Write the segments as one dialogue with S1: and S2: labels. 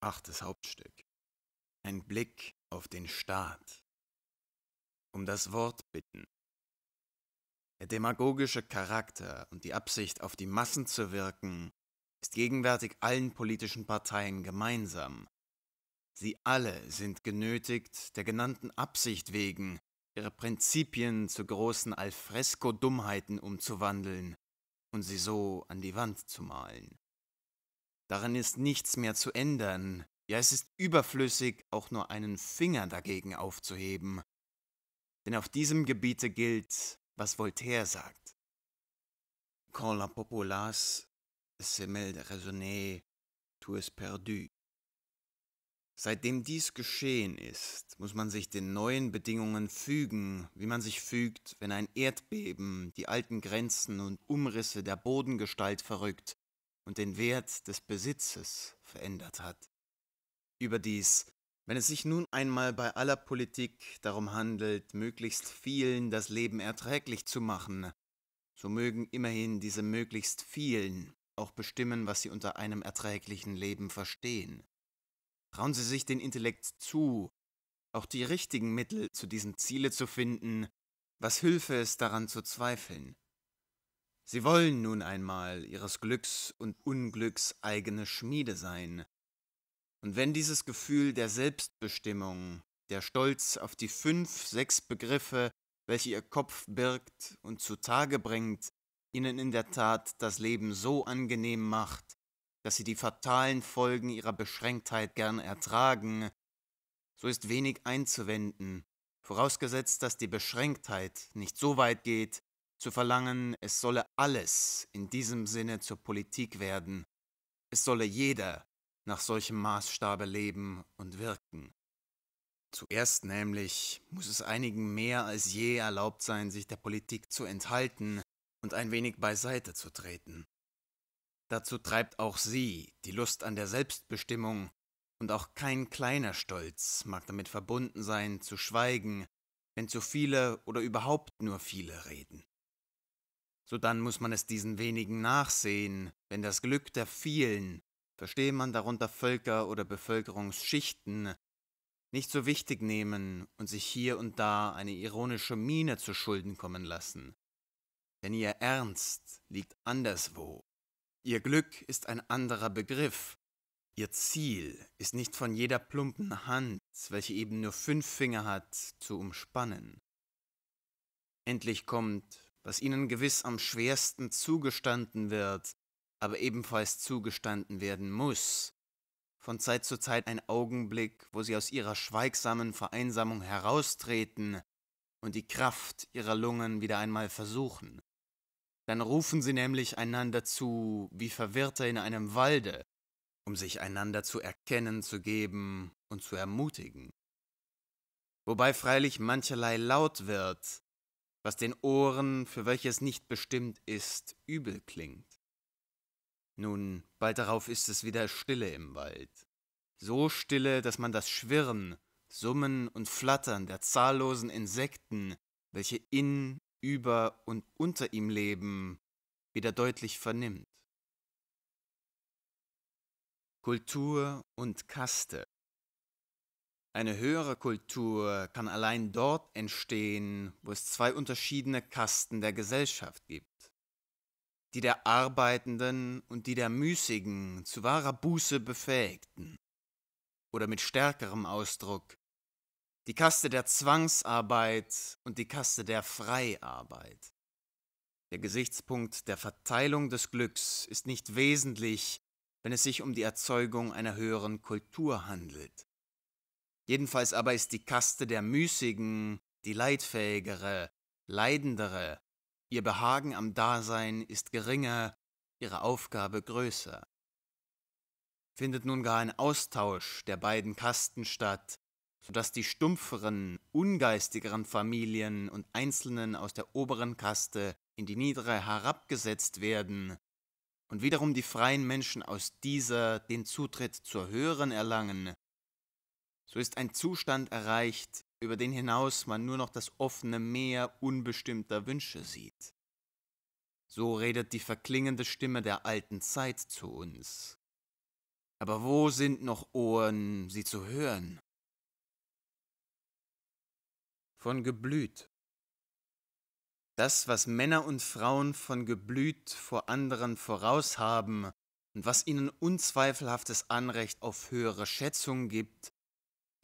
S1: Achtes Hauptstück. Ein Blick auf den Staat. Um das Wort bitten. Der demagogische Charakter und die Absicht, auf die Massen zu wirken, ist gegenwärtig allen politischen Parteien gemeinsam. Sie alle sind genötigt, der genannten Absicht wegen, ihre Prinzipien zu großen alfresco dummheiten umzuwandeln und sie so an die Wand zu malen. Daran ist nichts mehr zu ändern. Ja, es ist überflüssig, auch nur einen Finger dagegen aufzuheben. Denn auf diesem Gebiete gilt, was Voltaire sagt. Quand la populace se mêle de raisonner, tout est perdu. Seitdem dies geschehen ist, muss man sich den neuen Bedingungen fügen, wie man sich fügt, wenn ein Erdbeben die alten Grenzen und Umrisse der Bodengestalt verrückt und den Wert des Besitzes verändert hat. Überdies, wenn es sich nun einmal bei aller Politik darum handelt, möglichst vielen das Leben erträglich zu machen, so mögen immerhin diese möglichst vielen auch bestimmen, was sie unter einem erträglichen Leben verstehen. Trauen Sie sich den Intellekt zu, auch die richtigen Mittel zu diesem Ziele zu finden, was hülfe es daran zu zweifeln? Sie wollen nun einmal ihres Glücks und Unglücks eigene Schmiede sein. Und wenn dieses Gefühl der Selbstbestimmung, der Stolz auf die fünf, sechs Begriffe, welche ihr Kopf birgt und zutage bringt, ihnen in der Tat das Leben so angenehm macht, dass sie die fatalen Folgen ihrer Beschränktheit gern ertragen, so ist wenig einzuwenden, vorausgesetzt, dass die Beschränktheit nicht so weit geht, zu verlangen, es solle alles in diesem Sinne zur Politik werden, es solle jeder nach solchem Maßstabe leben und wirken. Zuerst nämlich muss es einigen mehr als je erlaubt sein, sich der Politik zu enthalten und ein wenig beiseite zu treten. Dazu treibt auch sie die Lust an der Selbstbestimmung, und auch kein kleiner Stolz mag damit verbunden sein, zu schweigen, wenn zu viele oder überhaupt nur viele reden so dann muss man es diesen wenigen nachsehen, wenn das Glück der vielen, verstehe man darunter Völker oder Bevölkerungsschichten, nicht so wichtig nehmen und sich hier und da eine ironische Miene zu Schulden kommen lassen. Denn ihr Ernst liegt anderswo. Ihr Glück ist ein anderer Begriff. Ihr Ziel ist nicht von jeder plumpen Hand, welche eben nur fünf Finger hat, zu umspannen. Endlich kommt was ihnen gewiss am schwersten zugestanden wird, aber ebenfalls zugestanden werden muss. Von Zeit zu Zeit ein Augenblick, wo sie aus ihrer schweigsamen Vereinsamung heraustreten und die Kraft ihrer Lungen wieder einmal versuchen. Dann rufen sie nämlich einander zu, wie Verwirrte in einem Walde, um sich einander zu erkennen zu geben und zu ermutigen. Wobei freilich mancherlei laut wird, was den Ohren, für welche es nicht bestimmt ist, übel klingt. Nun, bald darauf ist es wieder Stille im Wald. So Stille, dass man das Schwirren, Summen und Flattern der zahllosen Insekten, welche in, über und unter ihm leben, wieder deutlich vernimmt. Kultur und Kaste eine höhere Kultur kann allein dort entstehen, wo es zwei unterschiedene Kasten der Gesellschaft gibt. Die der Arbeitenden und die der Müßigen zu wahrer Buße befähigten. Oder mit stärkerem Ausdruck, die Kaste der Zwangsarbeit und die Kaste der Freiarbeit. Der Gesichtspunkt der Verteilung des Glücks ist nicht wesentlich, wenn es sich um die Erzeugung einer höheren Kultur handelt. Jedenfalls aber ist die Kaste der Müßigen die leidfähigere, leidendere. Ihr Behagen am Dasein ist geringer, ihre Aufgabe größer. Findet nun gar ein Austausch der beiden Kasten statt, sodass die stumpferen, ungeistigeren Familien und Einzelnen aus der oberen Kaste in die niedere herabgesetzt werden und wiederum die freien Menschen aus dieser den Zutritt zur höheren erlangen ist ein Zustand erreicht, über den hinaus man nur noch das offene Meer unbestimmter Wünsche sieht. So redet die verklingende Stimme der alten Zeit zu uns. Aber wo sind noch Ohren, sie zu hören? Von Geblüt. Das, was Männer und Frauen von Geblüt vor anderen voraushaben und was ihnen unzweifelhaftes Anrecht auf höhere Schätzung gibt,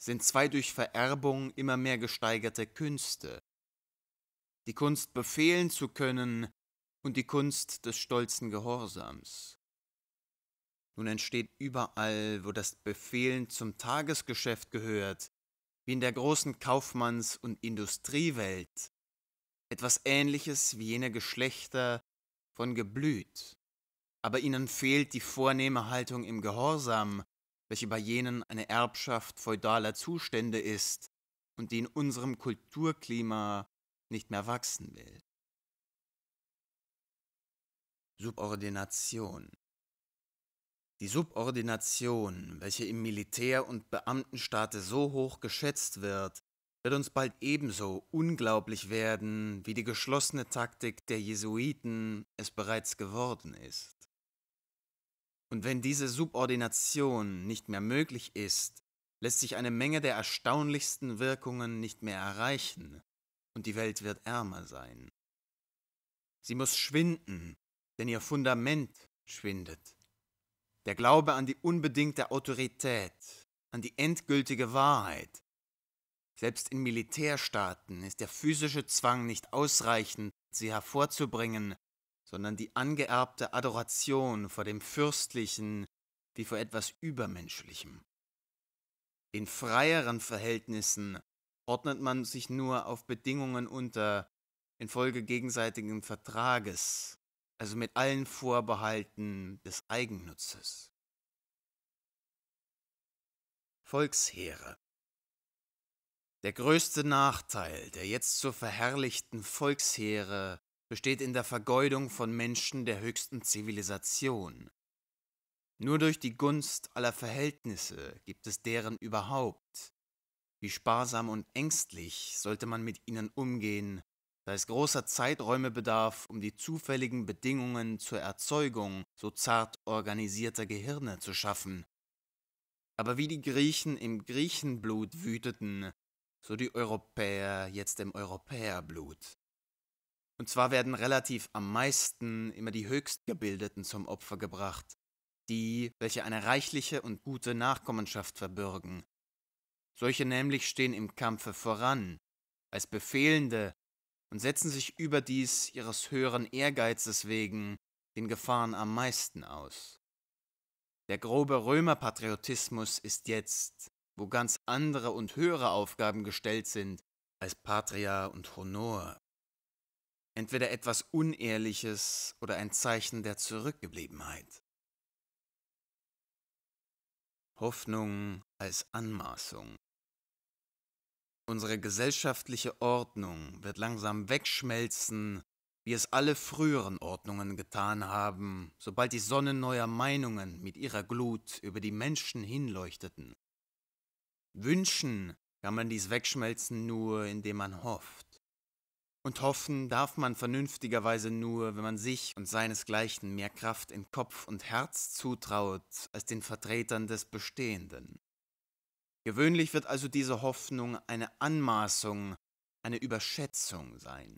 S1: sind zwei durch Vererbung immer mehr gesteigerte Künste. Die Kunst befehlen zu können und die Kunst des stolzen Gehorsams. Nun entsteht überall, wo das Befehlen zum Tagesgeschäft gehört, wie in der großen Kaufmanns- und Industriewelt, etwas Ähnliches wie jene Geschlechter von Geblüt, aber ihnen fehlt die vornehme Haltung im Gehorsam welche bei jenen eine Erbschaft feudaler Zustände ist und die in unserem Kulturklima nicht mehr wachsen will. Subordination Die Subordination, welche im Militär- und Beamtenstaate so hoch geschätzt wird, wird uns bald ebenso unglaublich werden, wie die geschlossene Taktik der Jesuiten es bereits geworden ist. Und wenn diese Subordination nicht mehr möglich ist, lässt sich eine Menge der erstaunlichsten Wirkungen nicht mehr erreichen, und die Welt wird ärmer sein. Sie muss schwinden, denn ihr Fundament schwindet. Der Glaube an die unbedingte Autorität, an die endgültige Wahrheit. Selbst in Militärstaaten ist der physische Zwang nicht ausreichend, sie hervorzubringen, sondern die angeerbte Adoration vor dem Fürstlichen wie vor etwas Übermenschlichem. In freieren Verhältnissen ordnet man sich nur auf Bedingungen unter, infolge gegenseitigen Vertrages, also mit allen Vorbehalten des Eigennutzes. Volksheere Der größte Nachteil der jetzt so verherrlichten Volksheere besteht in der Vergeudung von Menschen der höchsten Zivilisation. Nur durch die Gunst aller Verhältnisse gibt es deren überhaupt. Wie sparsam und ängstlich sollte man mit ihnen umgehen, da es großer Zeiträume bedarf, um die zufälligen Bedingungen zur Erzeugung so zart organisierter Gehirne zu schaffen. Aber wie die Griechen im Griechenblut wüteten, so die Europäer jetzt im Europäerblut. Und zwar werden relativ am meisten immer die Höchstgebildeten zum Opfer gebracht, die, welche eine reichliche und gute Nachkommenschaft verbürgen. Solche nämlich stehen im Kampfe voran, als Befehlende und setzen sich überdies ihres höheren Ehrgeizes wegen den Gefahren am meisten aus. Der grobe Römerpatriotismus ist jetzt, wo ganz andere und höhere Aufgaben gestellt sind, als Patria und Honor entweder etwas Unehrliches oder ein Zeichen der Zurückgebliebenheit. Hoffnung als Anmaßung. Unsere gesellschaftliche Ordnung wird langsam wegschmelzen, wie es alle früheren Ordnungen getan haben, sobald die Sonne neuer Meinungen mit ihrer Glut über die Menschen hinleuchteten. Wünschen kann man dies Wegschmelzen nur, indem man hofft. Und hoffen darf man vernünftigerweise nur, wenn man sich und seinesgleichen mehr Kraft in Kopf und Herz zutraut als den Vertretern des Bestehenden. Gewöhnlich wird also diese Hoffnung eine Anmaßung, eine Überschätzung sein.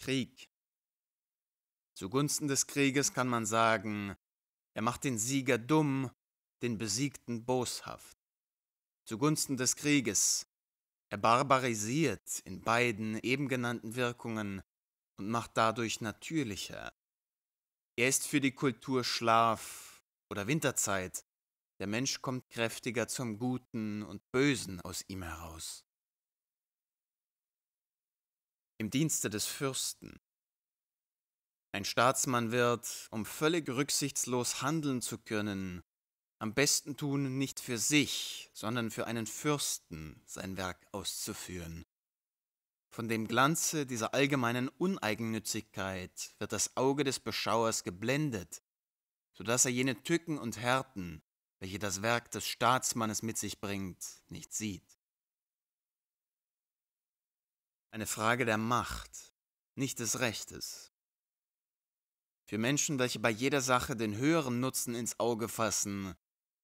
S1: Krieg. Zugunsten des Krieges kann man sagen, er macht den Sieger dumm, den Besiegten boshaft. Zugunsten des Krieges er barbarisiert in beiden eben genannten Wirkungen und macht dadurch natürlicher. Er ist für die Kultur Schlaf oder Winterzeit. Der Mensch kommt kräftiger zum Guten und Bösen aus ihm heraus. Im Dienste des Fürsten. Ein Staatsmann wird, um völlig rücksichtslos handeln zu können, am besten tun, nicht für sich, sondern für einen Fürsten sein Werk auszuführen. Von dem Glanze dieser allgemeinen Uneigennützigkeit wird das Auge des Beschauers geblendet, so dass er jene Tücken und Härten, welche das Werk des Staatsmannes mit sich bringt, nicht sieht. Eine Frage der Macht, nicht des Rechtes. Für Menschen, welche bei jeder Sache den höheren Nutzen ins Auge fassen,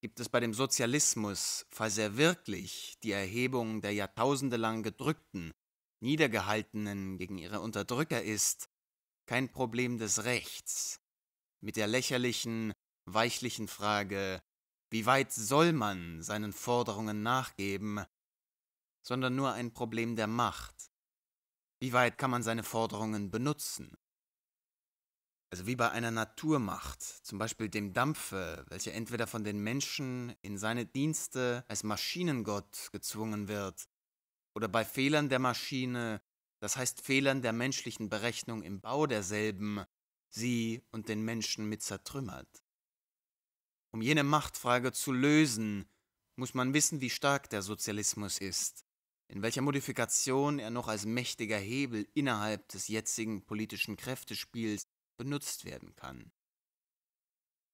S1: gibt es bei dem Sozialismus, falls er wirklich die Erhebung der jahrtausendelang gedrückten, niedergehaltenen gegen ihre Unterdrücker ist, kein Problem des Rechts mit der lächerlichen, weichlichen Frage, wie weit soll man seinen Forderungen nachgeben, sondern nur ein Problem der Macht. Wie weit kann man seine Forderungen benutzen? also wie bei einer Naturmacht, zum Beispiel dem Dampfe, welcher entweder von den Menschen in seine Dienste als Maschinengott gezwungen wird, oder bei Fehlern der Maschine, das heißt Fehlern der menschlichen Berechnung im Bau derselben, sie und den Menschen mit zertrümmert. Um jene Machtfrage zu lösen, muss man wissen, wie stark der Sozialismus ist, in welcher Modifikation er noch als mächtiger Hebel innerhalb des jetzigen politischen Kräftespiels benutzt werden kann.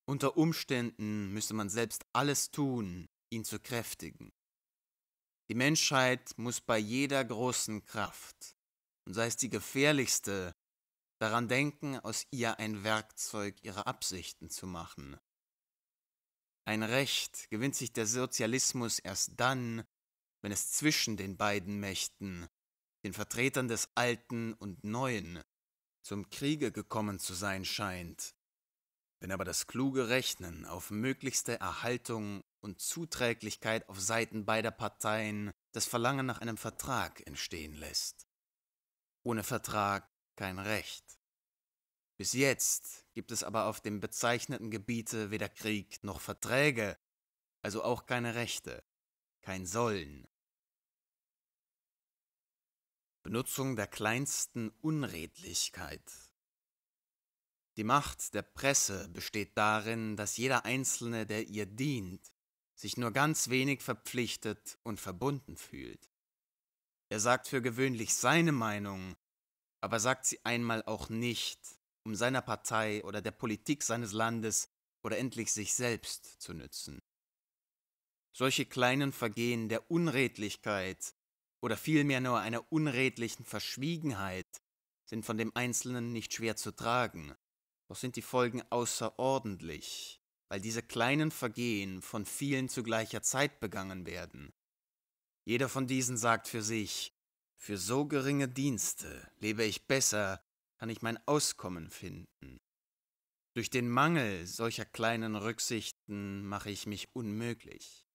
S1: Unter Umständen müsste man selbst alles tun, ihn zu kräftigen. Die Menschheit muss bei jeder großen Kraft, und sei es die gefährlichste, daran denken, aus ihr ein Werkzeug ihrer Absichten zu machen. Ein Recht gewinnt sich der Sozialismus erst dann, wenn es zwischen den beiden Mächten, den Vertretern des Alten und Neuen, zum Kriege gekommen zu sein scheint. Wenn aber das kluge Rechnen auf möglichste Erhaltung und Zuträglichkeit auf Seiten beider Parteien das Verlangen nach einem Vertrag entstehen lässt. Ohne Vertrag kein Recht. Bis jetzt gibt es aber auf dem bezeichneten Gebiete weder Krieg noch Verträge, also auch keine Rechte, kein Sollen, Benutzung der kleinsten Unredlichkeit. Die Macht der Presse besteht darin, dass jeder Einzelne, der ihr dient, sich nur ganz wenig verpflichtet und verbunden fühlt. Er sagt für gewöhnlich seine Meinung, aber sagt sie einmal auch nicht, um seiner Partei oder der Politik seines Landes oder endlich sich selbst zu nützen. Solche kleinen Vergehen der Unredlichkeit oder vielmehr nur einer unredlichen Verschwiegenheit sind von dem Einzelnen nicht schwer zu tragen, doch sind die Folgen außerordentlich, weil diese kleinen Vergehen von vielen zu gleicher Zeit begangen werden. Jeder von diesen sagt für sich, für so geringe Dienste lebe ich besser, kann ich mein Auskommen finden. Durch den Mangel solcher kleinen Rücksichten mache ich mich unmöglich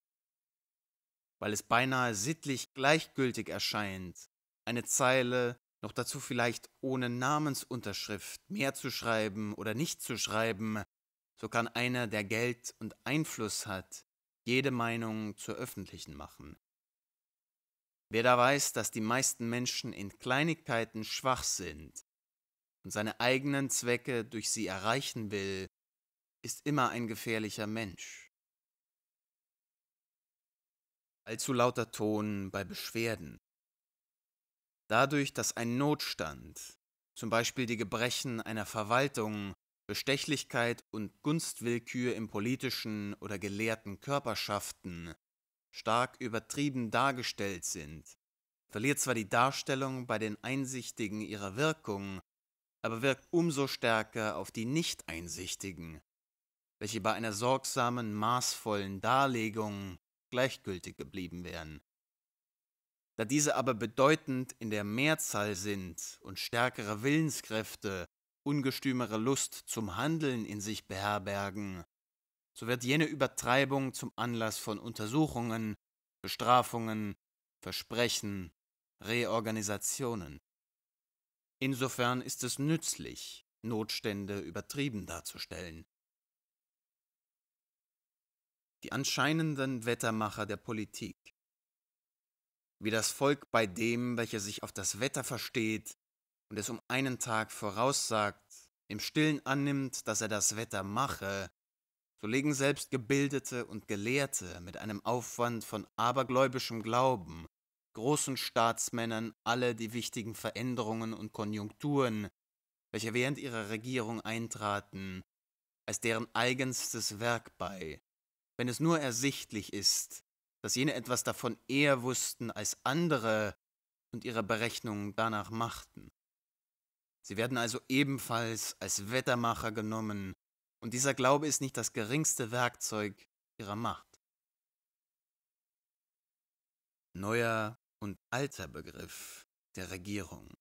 S1: weil es beinahe sittlich gleichgültig erscheint, eine Zeile, noch dazu vielleicht ohne Namensunterschrift, mehr zu schreiben oder nicht zu schreiben, so kann einer, der Geld und Einfluss hat, jede Meinung zur öffentlichen machen. Wer da weiß, dass die meisten Menschen in Kleinigkeiten schwach sind und seine eigenen Zwecke durch sie erreichen will, ist immer ein gefährlicher Mensch allzu lauter Ton bei Beschwerden. Dadurch, dass ein Notstand, zum Beispiel die Gebrechen einer Verwaltung, Bestechlichkeit und Gunstwillkür im politischen oder gelehrten Körperschaften, stark übertrieben dargestellt sind, verliert zwar die Darstellung bei den Einsichtigen ihrer Wirkung, aber wirkt umso stärker auf die Nicht-Einsichtigen, welche bei einer sorgsamen, maßvollen Darlegung gleichgültig geblieben wären. Da diese aber bedeutend in der Mehrzahl sind und stärkere Willenskräfte, ungestümere Lust zum Handeln in sich beherbergen, so wird jene Übertreibung zum Anlass von Untersuchungen, Bestrafungen, Versprechen, Reorganisationen. Insofern ist es nützlich, Notstände übertrieben darzustellen die anscheinenden Wettermacher der Politik. Wie das Volk bei dem, welcher sich auf das Wetter versteht und es um einen Tag voraussagt, im stillen annimmt, dass er das Wetter mache, so legen selbst Gebildete und Gelehrte mit einem Aufwand von abergläubischem Glauben, großen Staatsmännern alle die wichtigen Veränderungen und Konjunkturen, welche während ihrer Regierung eintraten, als deren eigenstes Werk bei, wenn es nur ersichtlich ist, dass jene etwas davon eher wussten als andere und ihre Berechnungen danach machten. Sie werden also ebenfalls als Wettermacher genommen, und dieser Glaube ist nicht das geringste Werkzeug ihrer Macht. Neuer und alter Begriff der Regierung.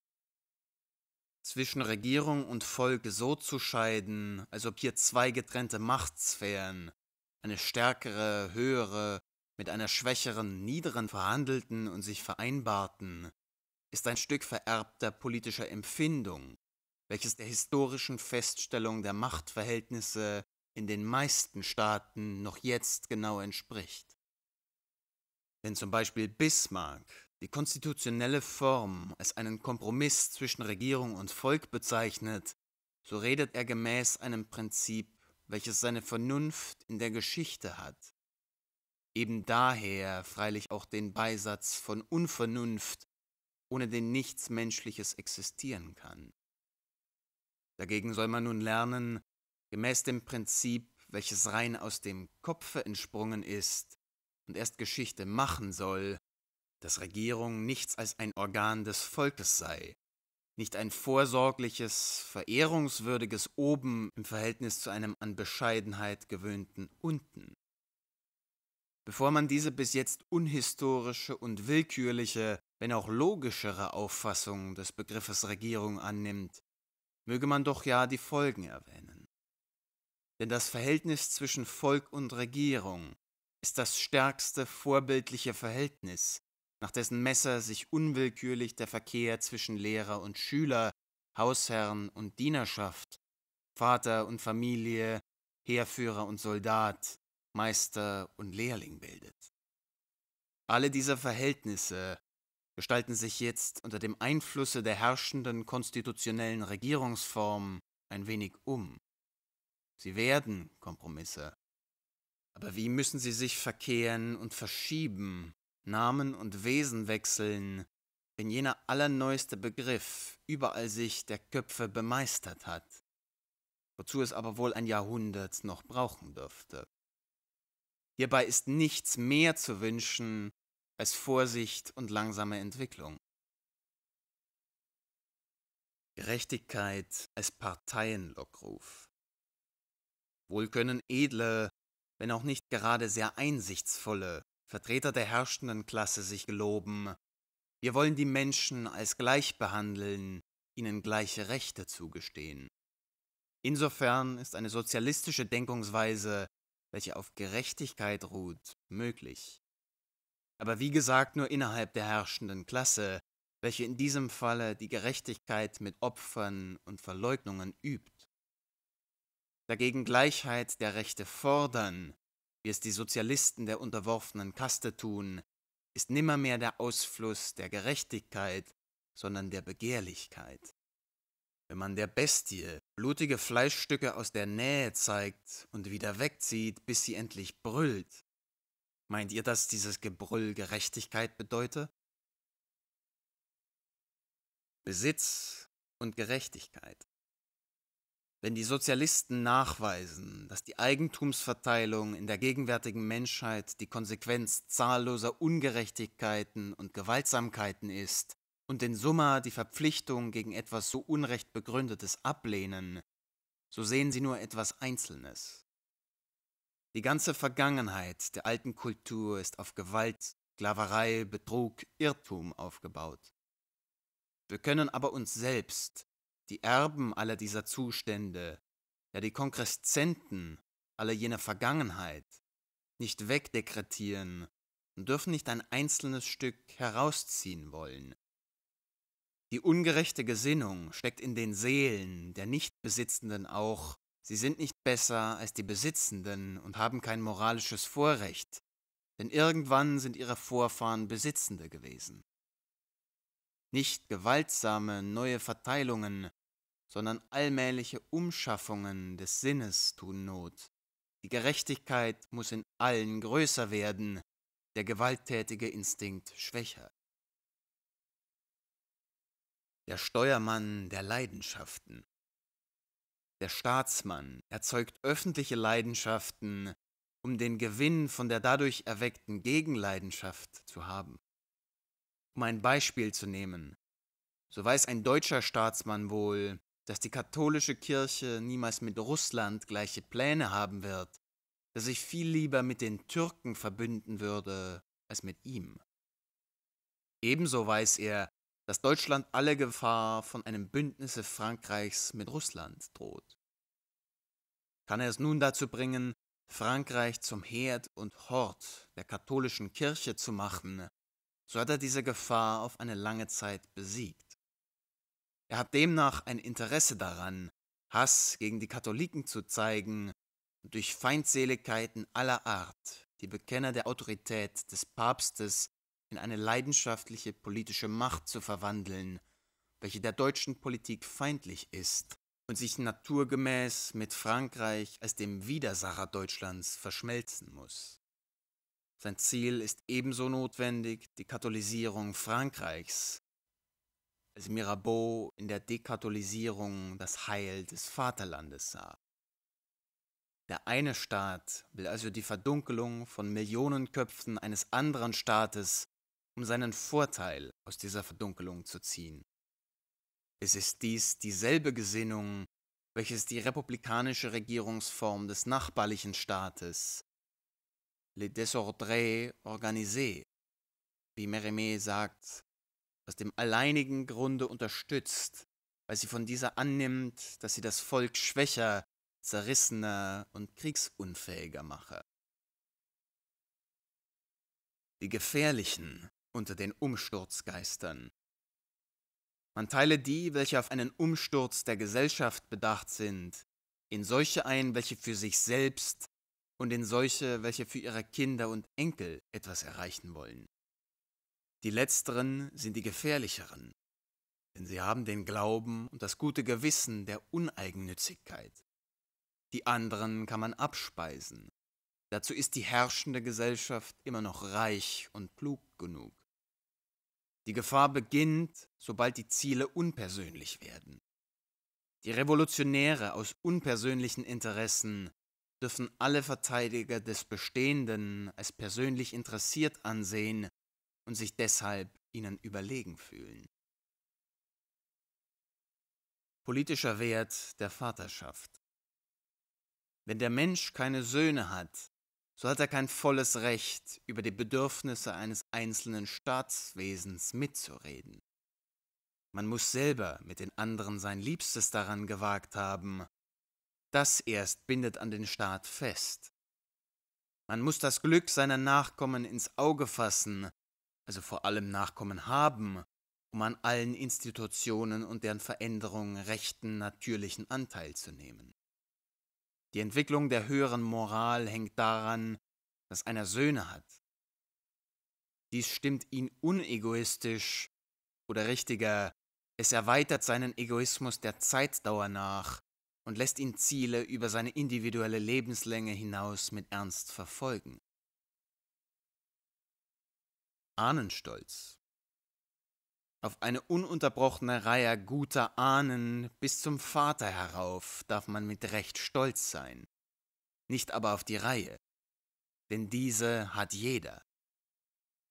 S1: Zwischen Regierung und Volk so zu scheiden, als ob hier zwei getrennte Machtsphären eine stärkere, höhere, mit einer schwächeren, niederen verhandelten und sich vereinbarten, ist ein Stück vererbter politischer Empfindung, welches der historischen Feststellung der Machtverhältnisse in den meisten Staaten noch jetzt genau entspricht. Wenn zum Beispiel Bismarck die konstitutionelle Form als einen Kompromiss zwischen Regierung und Volk bezeichnet, so redet er gemäß einem Prinzip welches seine Vernunft in der Geschichte hat. Eben daher freilich auch den Beisatz von Unvernunft, ohne den nichts Menschliches existieren kann. Dagegen soll man nun lernen, gemäß dem Prinzip, welches rein aus dem Kopfe entsprungen ist und erst Geschichte machen soll, dass Regierung nichts als ein Organ des Volkes sei, nicht ein vorsorgliches, verehrungswürdiges Oben im Verhältnis zu einem an Bescheidenheit gewöhnten Unten. Bevor man diese bis jetzt unhistorische und willkürliche, wenn auch logischere Auffassung des Begriffes Regierung annimmt, möge man doch ja die Folgen erwähnen. Denn das Verhältnis zwischen Volk und Regierung ist das stärkste vorbildliche Verhältnis, nach dessen Messer sich unwillkürlich der Verkehr zwischen Lehrer und Schüler, Hausherrn und Dienerschaft, Vater und Familie, Heerführer und Soldat, Meister und Lehrling bildet. Alle diese Verhältnisse gestalten sich jetzt unter dem Einflusse der herrschenden konstitutionellen Regierungsform ein wenig um. Sie werden Kompromisse. Aber wie müssen sie sich verkehren und verschieben, Namen und Wesen wechseln, wenn jener allerneueste Begriff überall sich der Köpfe bemeistert hat, wozu es aber wohl ein Jahrhundert noch brauchen dürfte. Hierbei ist nichts mehr zu wünschen als Vorsicht und langsame Entwicklung. Gerechtigkeit als Parteienlockruf. Wohl können edle, wenn auch nicht gerade sehr einsichtsvolle Vertreter der herrschenden Klasse sich geloben. Wir wollen die Menschen als gleich behandeln, ihnen gleiche Rechte zugestehen. Insofern ist eine sozialistische Denkungsweise, welche auf Gerechtigkeit ruht, möglich. Aber wie gesagt nur innerhalb der herrschenden Klasse, welche in diesem Falle die Gerechtigkeit mit Opfern und Verleugnungen übt. Dagegen Gleichheit der Rechte fordern, wie es die Sozialisten der unterworfenen Kaste tun, ist nimmermehr der Ausfluss der Gerechtigkeit, sondern der Begehrlichkeit. Wenn man der Bestie blutige Fleischstücke aus der Nähe zeigt und wieder wegzieht, bis sie endlich brüllt, meint ihr, dass dieses Gebrüll Gerechtigkeit bedeute? Besitz und Gerechtigkeit. Wenn die Sozialisten nachweisen, dass die Eigentumsverteilung in der gegenwärtigen Menschheit die Konsequenz zahlloser Ungerechtigkeiten und Gewaltsamkeiten ist und in Summa die Verpflichtung gegen etwas so unrecht begründetes ablehnen, so sehen sie nur etwas Einzelnes. Die ganze Vergangenheit der alten Kultur ist auf Gewalt, Sklaverei, Betrug, Irrtum aufgebaut. Wir können aber uns selbst die Erben aller dieser Zustände, ja die Konkreszenten aller jener Vergangenheit, nicht wegdekretieren und dürfen nicht ein einzelnes Stück herausziehen wollen. Die ungerechte Gesinnung steckt in den Seelen der Nichtbesitzenden auch, sie sind nicht besser als die Besitzenden und haben kein moralisches Vorrecht, denn irgendwann sind ihre Vorfahren Besitzende gewesen nicht gewaltsame neue Verteilungen, sondern allmähliche Umschaffungen des Sinnes tun Not. Die Gerechtigkeit muss in allen größer werden, der gewalttätige Instinkt schwächer. Der Steuermann der Leidenschaften. Der Staatsmann erzeugt öffentliche Leidenschaften, um den Gewinn von der dadurch erweckten Gegenleidenschaft zu haben um ein Beispiel zu nehmen. So weiß ein deutscher Staatsmann wohl, dass die katholische Kirche niemals mit Russland gleiche Pläne haben wird, dass ich viel lieber mit den Türken verbünden würde als mit ihm. Ebenso weiß er, dass Deutschland alle Gefahr von einem Bündnisse Frankreichs mit Russland droht. Kann er es nun dazu bringen, Frankreich zum Herd und Hort der katholischen Kirche zu machen, so hat er diese Gefahr auf eine lange Zeit besiegt. Er hat demnach ein Interesse daran, Hass gegen die Katholiken zu zeigen und durch Feindseligkeiten aller Art die Bekenner der Autorität des Papstes in eine leidenschaftliche politische Macht zu verwandeln, welche der deutschen Politik feindlich ist und sich naturgemäß mit Frankreich als dem Widersacher Deutschlands verschmelzen muss. Sein Ziel ist ebenso notwendig die Katholisierung Frankreichs, als Mirabeau in der Dekatholisierung das Heil des Vaterlandes sah. Der eine Staat will also die Verdunkelung von Millionenköpfen eines anderen Staates, um seinen Vorteil aus dieser Verdunkelung zu ziehen. Es ist dies dieselbe Gesinnung, welches die republikanische Regierungsform des nachbarlichen Staates le désordre organisé, wie Merimée sagt, aus dem alleinigen Grunde unterstützt, weil sie von dieser annimmt, dass sie das Volk schwächer, zerrissener und kriegsunfähiger mache. Die Gefährlichen unter den Umsturzgeistern. Man teile die, welche auf einen Umsturz der Gesellschaft bedacht sind, in solche ein, welche für sich selbst und in solche, welche für ihre Kinder und Enkel etwas erreichen wollen. Die letzteren sind die gefährlicheren, denn sie haben den Glauben und das gute Gewissen der Uneigennützigkeit. Die anderen kann man abspeisen. Dazu ist die herrschende Gesellschaft immer noch reich und klug genug. Die Gefahr beginnt, sobald die Ziele unpersönlich werden. Die Revolutionäre aus unpersönlichen Interessen dürfen alle Verteidiger des Bestehenden als persönlich interessiert ansehen und sich deshalb ihnen überlegen fühlen. Politischer Wert der Vaterschaft Wenn der Mensch keine Söhne hat, so hat er kein volles Recht, über die Bedürfnisse eines einzelnen Staatswesens mitzureden. Man muss selber mit den anderen sein Liebstes daran gewagt haben, das erst bindet an den Staat fest. Man muss das Glück seiner Nachkommen ins Auge fassen, also vor allem Nachkommen haben, um an allen Institutionen und deren Veränderungen rechten natürlichen Anteil zu nehmen. Die Entwicklung der höheren Moral hängt daran, dass einer Söhne hat. Dies stimmt ihn unegoistisch, oder richtiger, es erweitert seinen Egoismus der Zeitdauer nach, und lässt ihn Ziele über seine individuelle Lebenslänge hinaus mit Ernst verfolgen. Ahnenstolz. Auf eine ununterbrochene Reihe guter Ahnen bis zum Vater herauf darf man mit Recht stolz sein, nicht aber auf die Reihe, denn diese hat jeder.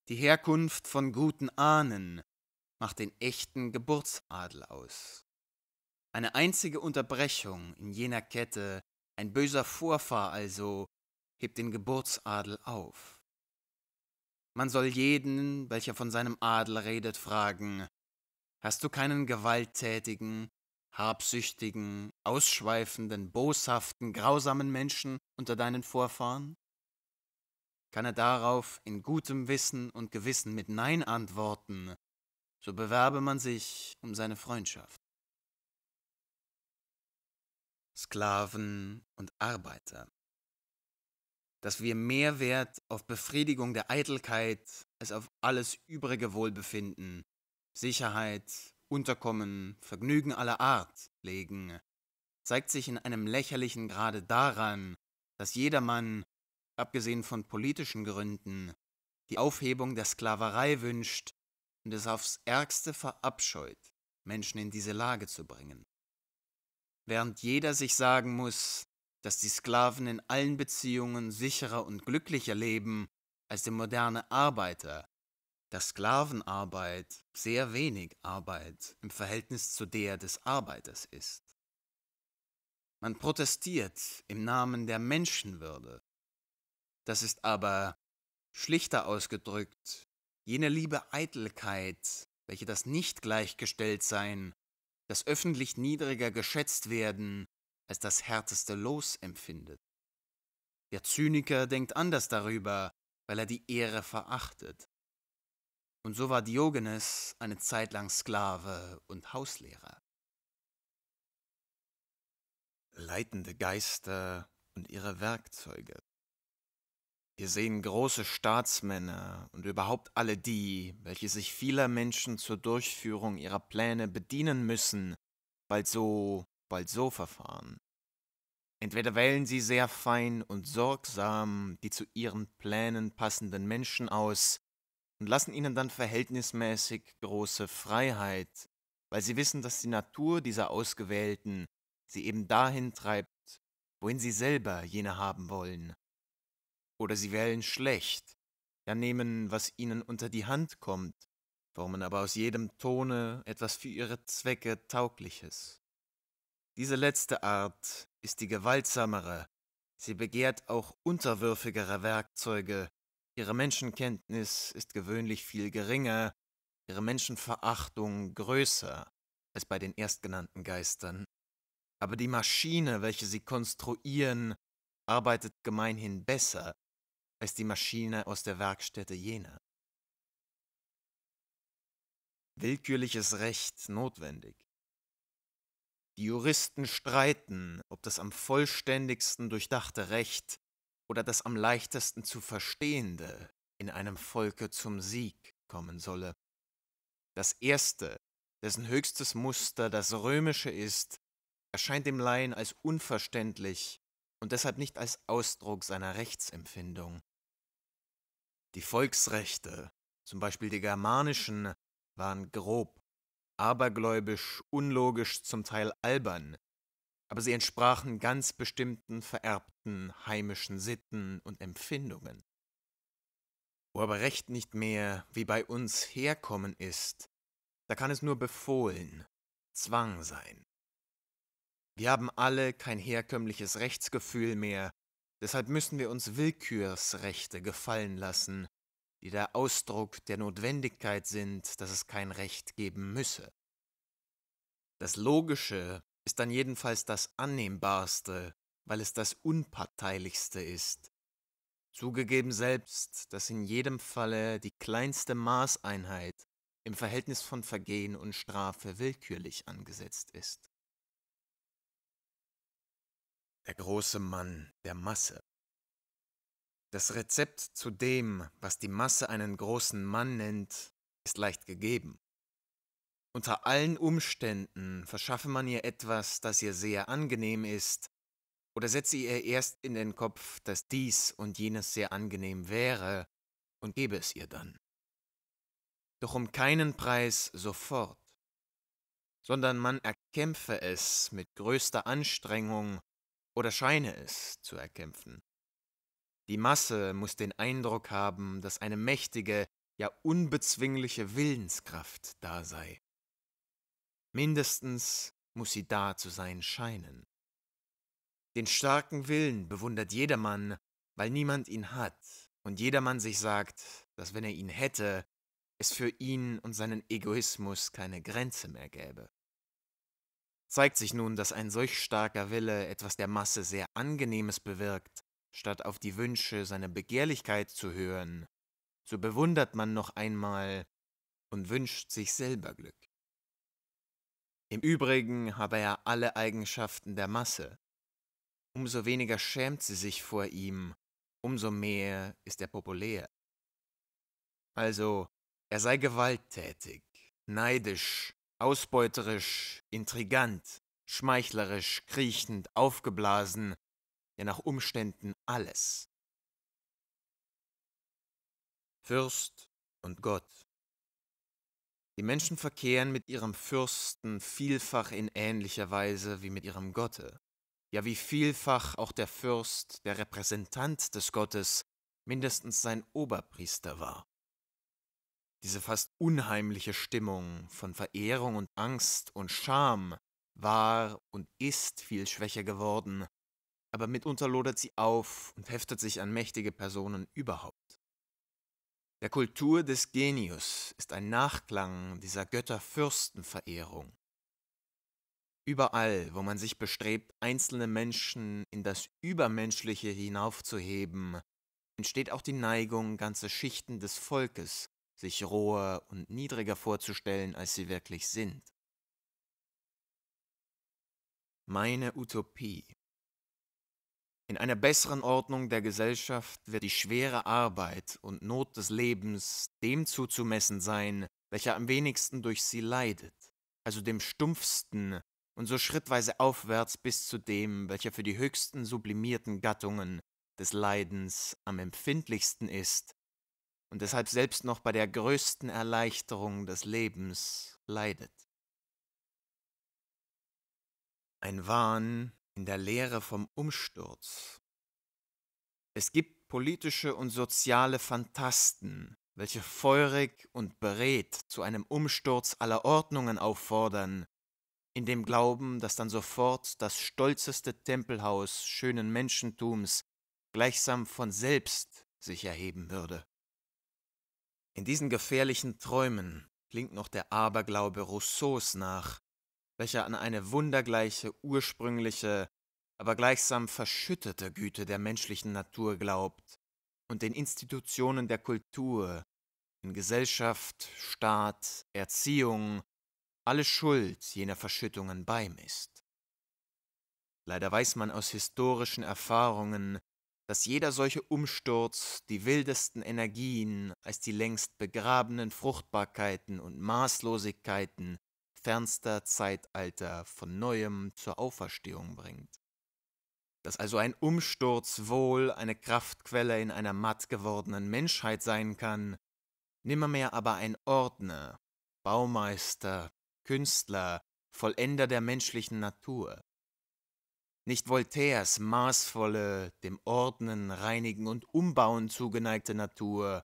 S1: Die Herkunft von guten Ahnen macht den echten Geburtsadel aus. Eine einzige Unterbrechung in jener Kette, ein böser Vorfahr also, hebt den Geburtsadel auf. Man soll jeden, welcher von seinem Adel redet, fragen, hast du keinen gewalttätigen, habsüchtigen, ausschweifenden, boshaften, grausamen Menschen unter deinen Vorfahren? Kann er darauf in gutem Wissen und Gewissen mit Nein antworten, so bewerbe man sich um seine Freundschaft. Sklaven und Arbeiter. Dass wir mehr Wert auf Befriedigung der Eitelkeit als auf alles übrige Wohlbefinden, Sicherheit, Unterkommen, Vergnügen aller Art legen, zeigt sich in einem lächerlichen Grade daran, dass jedermann, abgesehen von politischen Gründen, die Aufhebung der Sklaverei wünscht und es aufs ärgste verabscheut, Menschen in diese Lage zu bringen während jeder sich sagen muss, dass die Sklaven in allen Beziehungen sicherer und glücklicher leben als der moderne Arbeiter, dass Sklavenarbeit sehr wenig Arbeit im Verhältnis zu der des Arbeiters ist. Man protestiert im Namen der Menschenwürde. Das ist aber, schlichter ausgedrückt, jene liebe Eitelkeit, welche das Nicht-Gleichgestelltsein das öffentlich niedriger geschätzt werden als das härteste Los empfindet. Der Zyniker denkt anders darüber, weil er die Ehre verachtet. Und so war Diogenes eine Zeit lang Sklave und Hauslehrer. Leitende Geister und ihre Werkzeuge. Wir sehen große Staatsmänner und überhaupt alle die, welche sich vieler Menschen zur Durchführung ihrer Pläne bedienen müssen, bald so, bald so verfahren. Entweder wählen sie sehr fein und sorgsam die zu ihren Plänen passenden Menschen aus und lassen ihnen dann verhältnismäßig große Freiheit, weil sie wissen, dass die Natur dieser Ausgewählten sie eben dahin treibt, wohin sie selber jene haben wollen oder sie wählen schlecht, ja nehmen, was ihnen unter die Hand kommt, formen aber aus jedem Tone etwas für ihre Zwecke taugliches. Diese letzte Art ist die gewaltsamere, sie begehrt auch unterwürfigere Werkzeuge, ihre Menschenkenntnis ist gewöhnlich viel geringer, ihre Menschenverachtung größer als bei den erstgenannten Geistern. Aber die Maschine, welche sie konstruieren, arbeitet gemeinhin besser als die Maschine aus der Werkstätte Jena. Willkürliches Recht notwendig. Die Juristen streiten, ob das am vollständigsten durchdachte Recht oder das am leichtesten zu verstehende in einem Volke zum Sieg kommen solle. Das erste, dessen höchstes Muster das römische ist, erscheint dem Laien als unverständlich und deshalb nicht als Ausdruck seiner Rechtsempfindung. Die Volksrechte, zum Beispiel die germanischen, waren grob, abergläubisch, unlogisch, zum Teil albern, aber sie entsprachen ganz bestimmten vererbten heimischen Sitten und Empfindungen. Wo aber Recht nicht mehr wie bei uns herkommen ist, da kann es nur befohlen, Zwang sein. Wir haben alle kein herkömmliches Rechtsgefühl mehr, deshalb müssen wir uns Willkürsrechte gefallen lassen, die der Ausdruck der Notwendigkeit sind, dass es kein Recht geben müsse. Das Logische ist dann jedenfalls das Annehmbarste, weil es das Unparteilichste ist. Zugegeben selbst, dass in jedem Falle die kleinste Maßeinheit im Verhältnis von Vergehen und Strafe willkürlich angesetzt ist der große Mann der Masse. Das Rezept zu dem, was die Masse einen großen Mann nennt, ist leicht gegeben. Unter allen Umständen verschaffe man ihr etwas, das ihr sehr angenehm ist, oder setze ihr erst in den Kopf, dass dies und jenes sehr angenehm wäre, und gebe es ihr dann. Doch um keinen Preis sofort, sondern man erkämpfe es mit größter Anstrengung oder scheine es zu erkämpfen. Die Masse muss den Eindruck haben, dass eine mächtige, ja unbezwingliche Willenskraft da sei. Mindestens muss sie da zu sein scheinen. Den starken Willen bewundert jedermann, weil niemand ihn hat und jedermann sich sagt, dass wenn er ihn hätte, es für ihn und seinen Egoismus keine Grenze mehr gäbe. Zeigt sich nun, dass ein solch starker Wille etwas der Masse sehr Angenehmes bewirkt, statt auf die Wünsche seiner Begehrlichkeit zu hören, so bewundert man noch einmal und wünscht sich selber Glück. Im Übrigen habe er alle Eigenschaften der Masse. Umso weniger schämt sie sich vor ihm, umso mehr ist er populär. Also, er sei gewalttätig, neidisch, Ausbeuterisch, intrigant, schmeichlerisch, kriechend, aufgeblasen, ja nach Umständen alles. Fürst und Gott. Die Menschen verkehren mit ihrem Fürsten vielfach in ähnlicher Weise wie mit ihrem Gotte, ja wie vielfach auch der Fürst, der Repräsentant des Gottes, mindestens sein Oberpriester war. Diese fast unheimliche Stimmung von Verehrung und Angst und Scham war und ist viel schwächer geworden, aber mitunter lodert sie auf und heftet sich an mächtige Personen überhaupt. Der Kultur des Genius ist ein Nachklang dieser Götterfürstenverehrung. Überall, wo man sich bestrebt, einzelne Menschen in das Übermenschliche hinaufzuheben, entsteht auch die Neigung, ganze Schichten des Volkes sich roher und niedriger vorzustellen, als sie wirklich sind. Meine Utopie in einer besseren Ordnung der Gesellschaft wird die schwere Arbeit und Not des Lebens dem zuzumessen sein, welcher am wenigsten durch sie leidet, also dem stumpfsten und so schrittweise aufwärts bis zu dem, welcher für die höchsten sublimierten Gattungen des Leidens am empfindlichsten ist und deshalb selbst noch bei der größten Erleichterung des Lebens leidet. Ein Wahn in der Lehre vom Umsturz. Es gibt politische und soziale Phantasten, welche feurig und beredt zu einem Umsturz aller Ordnungen auffordern, in dem Glauben, dass dann sofort das stolzeste Tempelhaus schönen Menschentums gleichsam von selbst sich erheben würde. In diesen gefährlichen Träumen klingt noch der Aberglaube Rousseaus nach, welcher an eine wundergleiche, ursprüngliche, aber gleichsam verschüttete Güte der menschlichen Natur glaubt und den Institutionen der Kultur, in Gesellschaft, Staat, Erziehung, alle Schuld jener Verschüttungen beimisst. Leider weiß man aus historischen Erfahrungen, dass jeder solche Umsturz die wildesten Energien als die längst begrabenen Fruchtbarkeiten und Maßlosigkeiten fernster Zeitalter von neuem zur Auferstehung bringt. Dass also ein Umsturz wohl eine Kraftquelle in einer matt gewordenen Menschheit sein kann, nimmermehr aber ein Ordner, Baumeister, Künstler, Vollender der menschlichen Natur, nicht Voltaires maßvolle, dem Ordnen, Reinigen und Umbauen zugeneigte Natur,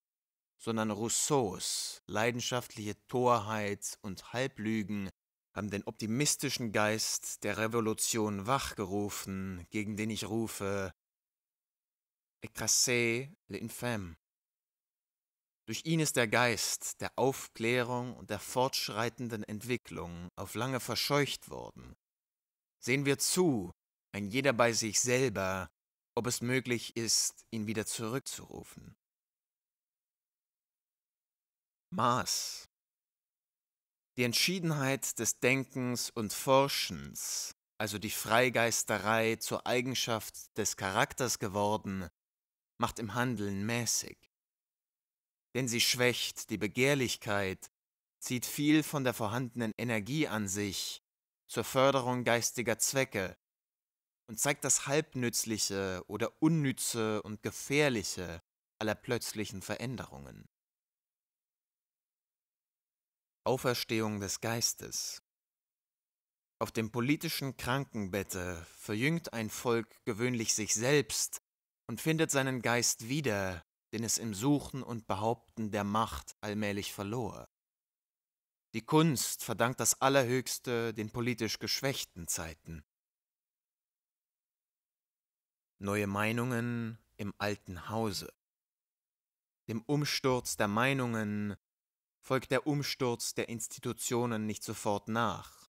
S1: sondern Rousseaus leidenschaftliche Torheit und Halblügen haben den optimistischen Geist der Revolution wachgerufen, gegen den ich rufe Écrasez l'infâme. Durch ihn ist der Geist der Aufklärung und der fortschreitenden Entwicklung auf lange verscheucht worden. Sehen wir zu, ein jeder bei sich selber, ob es möglich ist, ihn wieder zurückzurufen. Maß. Die Entschiedenheit des Denkens und Forschens, also die Freigeisterei zur Eigenschaft des Charakters geworden, macht im Handeln mäßig. Denn sie schwächt die Begehrlichkeit, zieht viel von der vorhandenen Energie an sich zur Förderung geistiger Zwecke und zeigt das Halbnützliche oder Unnütze und Gefährliche aller plötzlichen Veränderungen. Auferstehung des Geistes Auf dem politischen Krankenbette verjüngt ein Volk gewöhnlich sich selbst und findet seinen Geist wieder, den es im Suchen und Behaupten der Macht allmählich verlor. Die Kunst verdankt das Allerhöchste den politisch geschwächten Zeiten neue Meinungen im alten Hause. Dem Umsturz der Meinungen folgt der Umsturz der Institutionen nicht sofort nach.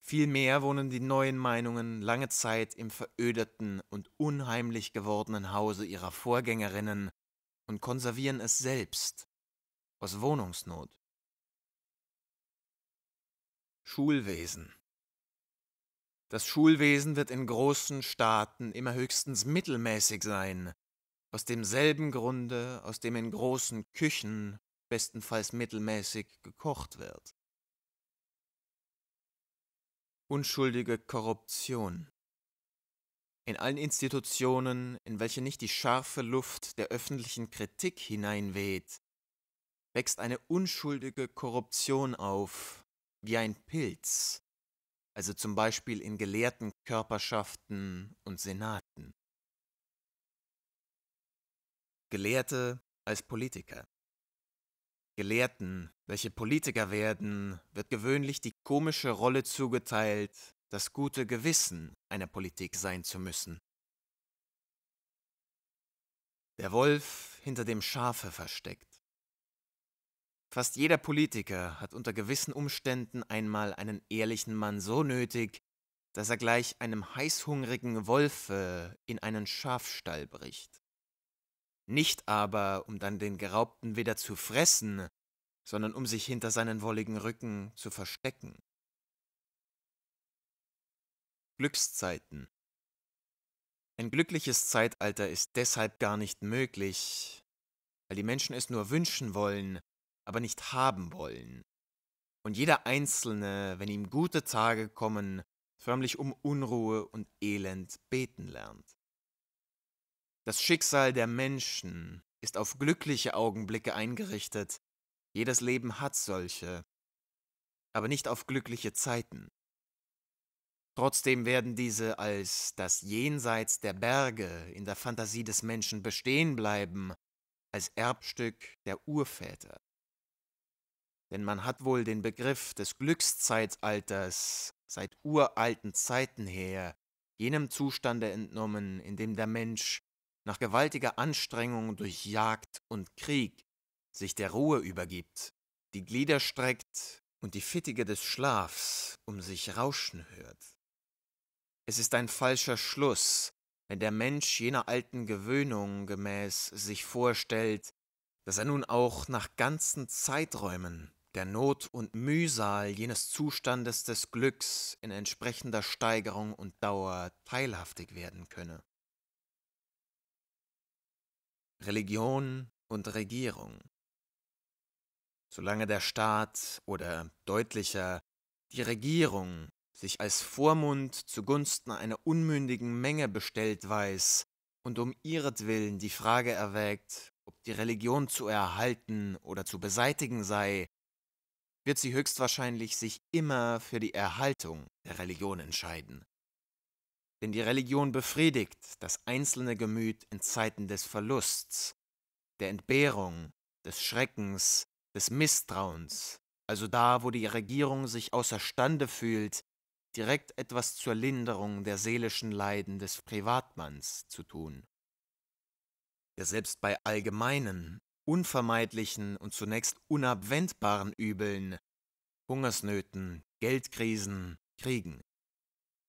S1: Vielmehr wohnen die neuen Meinungen lange Zeit im verödeten und unheimlich gewordenen Hause ihrer Vorgängerinnen und konservieren es selbst aus Wohnungsnot. Schulwesen das Schulwesen wird in großen Staaten immer höchstens mittelmäßig sein, aus demselben Grunde, aus dem in großen Küchen bestenfalls mittelmäßig gekocht wird. Unschuldige Korruption in allen Institutionen, in welche nicht die scharfe Luft der öffentlichen Kritik hineinweht, wächst eine unschuldige Korruption auf, wie ein Pilz, also zum Beispiel in gelehrten Körperschaften und Senaten. Gelehrte als Politiker. Gelehrten, welche Politiker werden, wird gewöhnlich die komische Rolle zugeteilt, das gute Gewissen einer Politik sein zu müssen. Der Wolf hinter dem Schafe versteckt. Fast jeder Politiker hat unter gewissen Umständen einmal einen ehrlichen Mann so nötig, dass er gleich einem heißhungrigen Wolfe in einen Schafstall bricht. Nicht aber, um dann den Geraubten wieder zu fressen, sondern um sich hinter seinen wolligen Rücken zu verstecken. Glückszeiten Ein glückliches Zeitalter ist deshalb gar nicht möglich, weil die Menschen es nur wünschen wollen, aber nicht haben wollen. Und jeder Einzelne, wenn ihm gute Tage kommen, förmlich um Unruhe und Elend beten lernt. Das Schicksal der Menschen ist auf glückliche Augenblicke eingerichtet, jedes Leben hat solche, aber nicht auf glückliche Zeiten. Trotzdem werden diese als das Jenseits der Berge in der Fantasie des Menschen bestehen bleiben, als Erbstück der Urväter denn man hat wohl den Begriff des Glückszeitalters seit uralten Zeiten her jenem Zustande entnommen, in dem der Mensch nach gewaltiger Anstrengung durch Jagd und Krieg sich der Ruhe übergibt, die Glieder streckt und die Fittige des Schlafs um sich rauschen hört. Es ist ein falscher Schluss, wenn der Mensch jener alten Gewöhnung gemäß sich vorstellt, dass er nun auch nach ganzen Zeiträumen der Not und Mühsal jenes Zustandes des Glücks in entsprechender Steigerung und Dauer teilhaftig werden könne. Religion und Regierung. Solange der Staat oder deutlicher die Regierung sich als Vormund zugunsten einer unmündigen Menge bestellt weiß und um ihretwillen die Frage erwägt, ob die Religion zu erhalten oder zu beseitigen sei, wird sie höchstwahrscheinlich sich immer für die Erhaltung der Religion entscheiden. Denn die Religion befriedigt das einzelne Gemüt in Zeiten des Verlusts, der Entbehrung, des Schreckens, des Misstrauens, also da, wo die Regierung sich außerstande fühlt, direkt etwas zur Linderung der seelischen Leiden des Privatmanns zu tun. Der selbst bei allgemeinen, unvermeidlichen und zunächst unabwendbaren Übeln, Hungersnöten, Geldkrisen, Kriegen,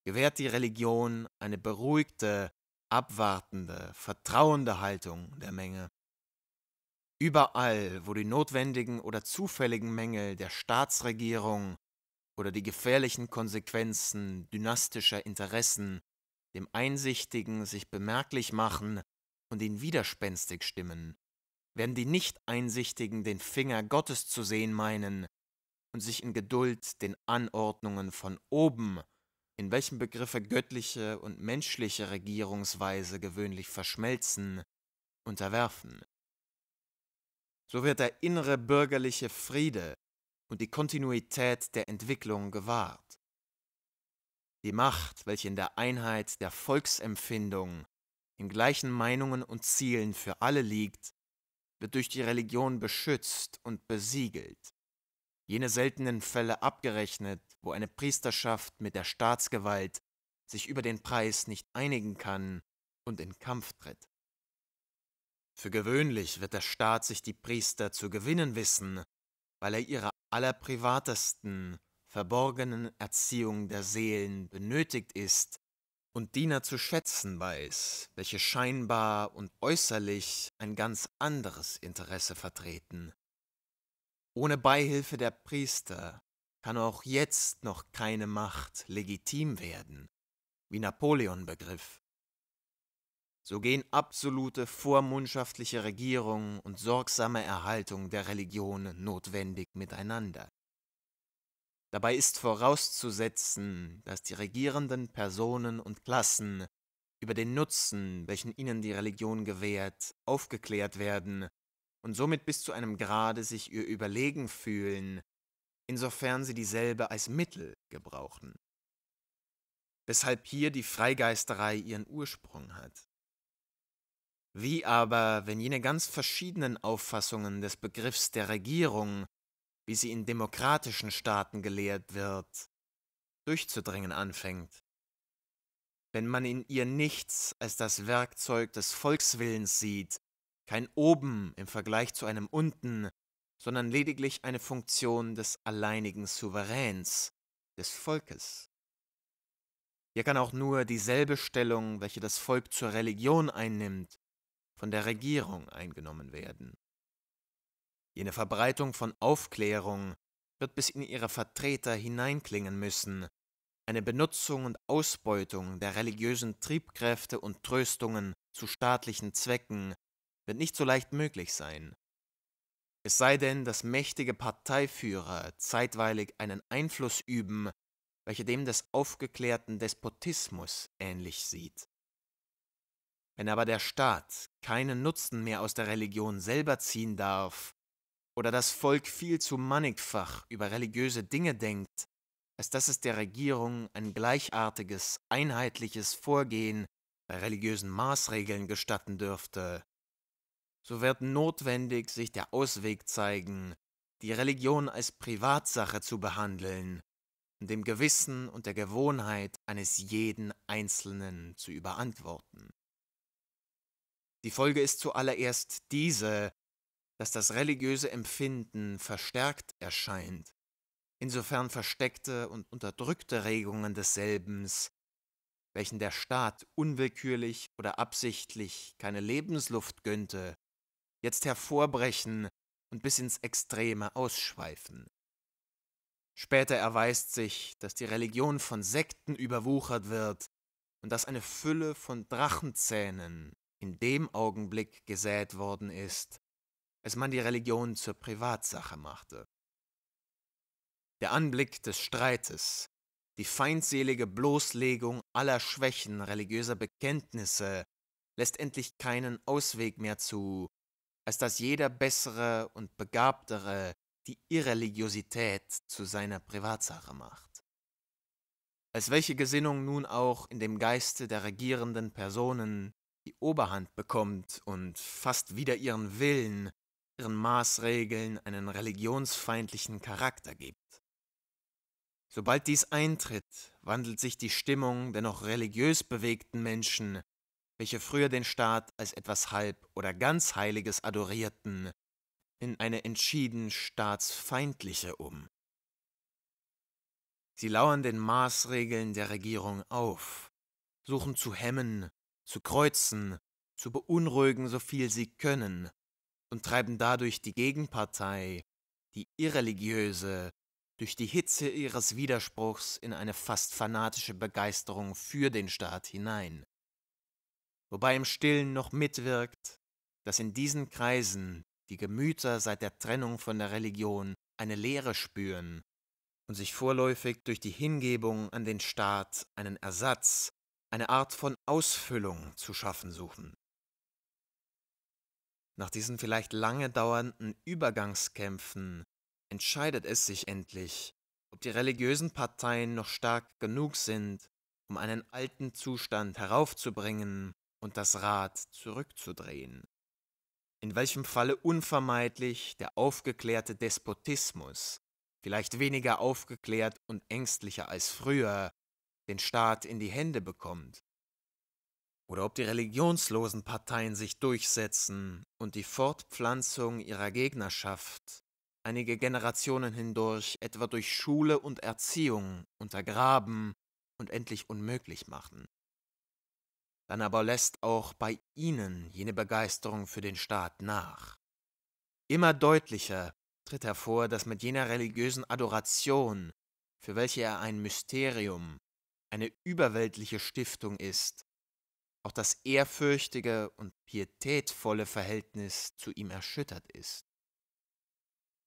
S1: gewährt die Religion eine beruhigte, abwartende, vertrauende Haltung der Menge. Überall, wo die notwendigen oder zufälligen Mängel der Staatsregierung oder die gefährlichen Konsequenzen dynastischer Interessen dem Einsichtigen sich bemerklich machen und ihn widerspenstig stimmen, werden die Nicht-Einsichtigen den Finger Gottes zu sehen meinen und sich in Geduld den Anordnungen von oben, in welchem Begriffe göttliche und menschliche Regierungsweise gewöhnlich verschmelzen, unterwerfen. So wird der innere bürgerliche Friede und die Kontinuität der Entwicklung gewahrt. Die Macht, welche in der Einheit der Volksempfindung, in gleichen Meinungen und Zielen für alle liegt, wird durch die Religion beschützt und besiegelt. Jene seltenen Fälle abgerechnet, wo eine Priesterschaft mit der Staatsgewalt sich über den Preis nicht einigen kann und in Kampf tritt. Für gewöhnlich wird der Staat sich die Priester zu gewinnen wissen, weil er ihre allerprivatesten, verborgenen Erziehung der Seelen benötigt ist, und Diener zu schätzen weiß, welche scheinbar und äußerlich ein ganz anderes Interesse vertreten. Ohne Beihilfe der Priester kann auch jetzt noch keine Macht legitim werden, wie Napoleon begriff. So gehen absolute vormundschaftliche Regierung und sorgsame Erhaltung der Religion notwendig miteinander. Dabei ist vorauszusetzen, dass die regierenden Personen und Klassen über den Nutzen, welchen ihnen die Religion gewährt, aufgeklärt werden und somit bis zu einem Grade sich ihr überlegen fühlen, insofern sie dieselbe als Mittel gebrauchen. Weshalb hier die Freigeisterei ihren Ursprung hat. Wie aber, wenn jene ganz verschiedenen Auffassungen des Begriffs der Regierung wie sie in demokratischen Staaten gelehrt wird, durchzudringen anfängt. Wenn man in ihr nichts als das Werkzeug des Volkswillens sieht, kein Oben im Vergleich zu einem Unten, sondern lediglich eine Funktion des alleinigen Souveräns, des Volkes. Hier kann auch nur dieselbe Stellung, welche das Volk zur Religion einnimmt, von der Regierung eingenommen werden. Jene Verbreitung von Aufklärung wird bis in ihre Vertreter hineinklingen müssen, eine Benutzung und Ausbeutung der religiösen Triebkräfte und Tröstungen zu staatlichen Zwecken wird nicht so leicht möglich sein. Es sei denn, dass mächtige Parteiführer zeitweilig einen Einfluss üben, welcher dem des aufgeklärten Despotismus ähnlich sieht. Wenn aber der Staat keinen Nutzen mehr aus der Religion selber ziehen darf, oder das Volk viel zu mannigfach über religiöse Dinge denkt, als dass es der Regierung ein gleichartiges, einheitliches Vorgehen bei religiösen Maßregeln gestatten dürfte. So wird notwendig sich der Ausweg zeigen, die Religion als Privatsache zu behandeln und dem Gewissen und der Gewohnheit eines jeden Einzelnen zu überantworten. Die Folge ist zuallererst diese, dass das religiöse Empfinden verstärkt erscheint, insofern versteckte und unterdrückte Regungen desselben, welchen der Staat unwillkürlich oder absichtlich keine Lebensluft gönnte, jetzt hervorbrechen und bis ins Extreme ausschweifen. Später erweist sich, dass die Religion von Sekten überwuchert wird und dass eine Fülle von Drachenzähnen in dem Augenblick gesät worden ist, als man die Religion zur Privatsache machte. Der Anblick des Streites, die feindselige Bloßlegung aller Schwächen religiöser Bekenntnisse lässt endlich keinen Ausweg mehr zu, als dass jeder Bessere und Begabtere die Irreligiosität zu seiner Privatsache macht. Als welche Gesinnung nun auch in dem Geiste der regierenden Personen die Oberhand bekommt und fast wider ihren Willen ihren Maßregeln einen religionsfeindlichen Charakter gibt. Sobald dies eintritt, wandelt sich die Stimmung der noch religiös bewegten Menschen, welche früher den Staat als etwas halb oder ganz Heiliges adorierten, in eine entschieden staatsfeindliche um. Sie lauern den Maßregeln der Regierung auf, suchen zu hemmen, zu kreuzen, zu beunruhigen, so viel sie können, und treiben dadurch die Gegenpartei, die irreligiöse, durch die Hitze ihres Widerspruchs in eine fast fanatische Begeisterung für den Staat hinein. Wobei im stillen noch mitwirkt, dass in diesen Kreisen die Gemüter seit der Trennung von der Religion eine Leere spüren und sich vorläufig durch die Hingebung an den Staat einen Ersatz, eine Art von Ausfüllung zu schaffen suchen. Nach diesen vielleicht lange dauernden Übergangskämpfen entscheidet es sich endlich, ob die religiösen Parteien noch stark genug sind, um einen alten Zustand heraufzubringen und das Rad zurückzudrehen. In welchem Falle unvermeidlich der aufgeklärte Despotismus, vielleicht weniger aufgeklärt und ängstlicher als früher, den Staat in die Hände bekommt oder ob die religionslosen Parteien sich durchsetzen und die Fortpflanzung ihrer Gegnerschaft einige Generationen hindurch etwa durch Schule und Erziehung untergraben und endlich unmöglich machen. Dann aber lässt auch bei ihnen jene Begeisterung für den Staat nach. Immer deutlicher tritt hervor, dass mit jener religiösen Adoration, für welche er ein Mysterium, eine überweltliche Stiftung ist, auch das ehrfürchtige und pietätvolle Verhältnis zu ihm erschüttert ist.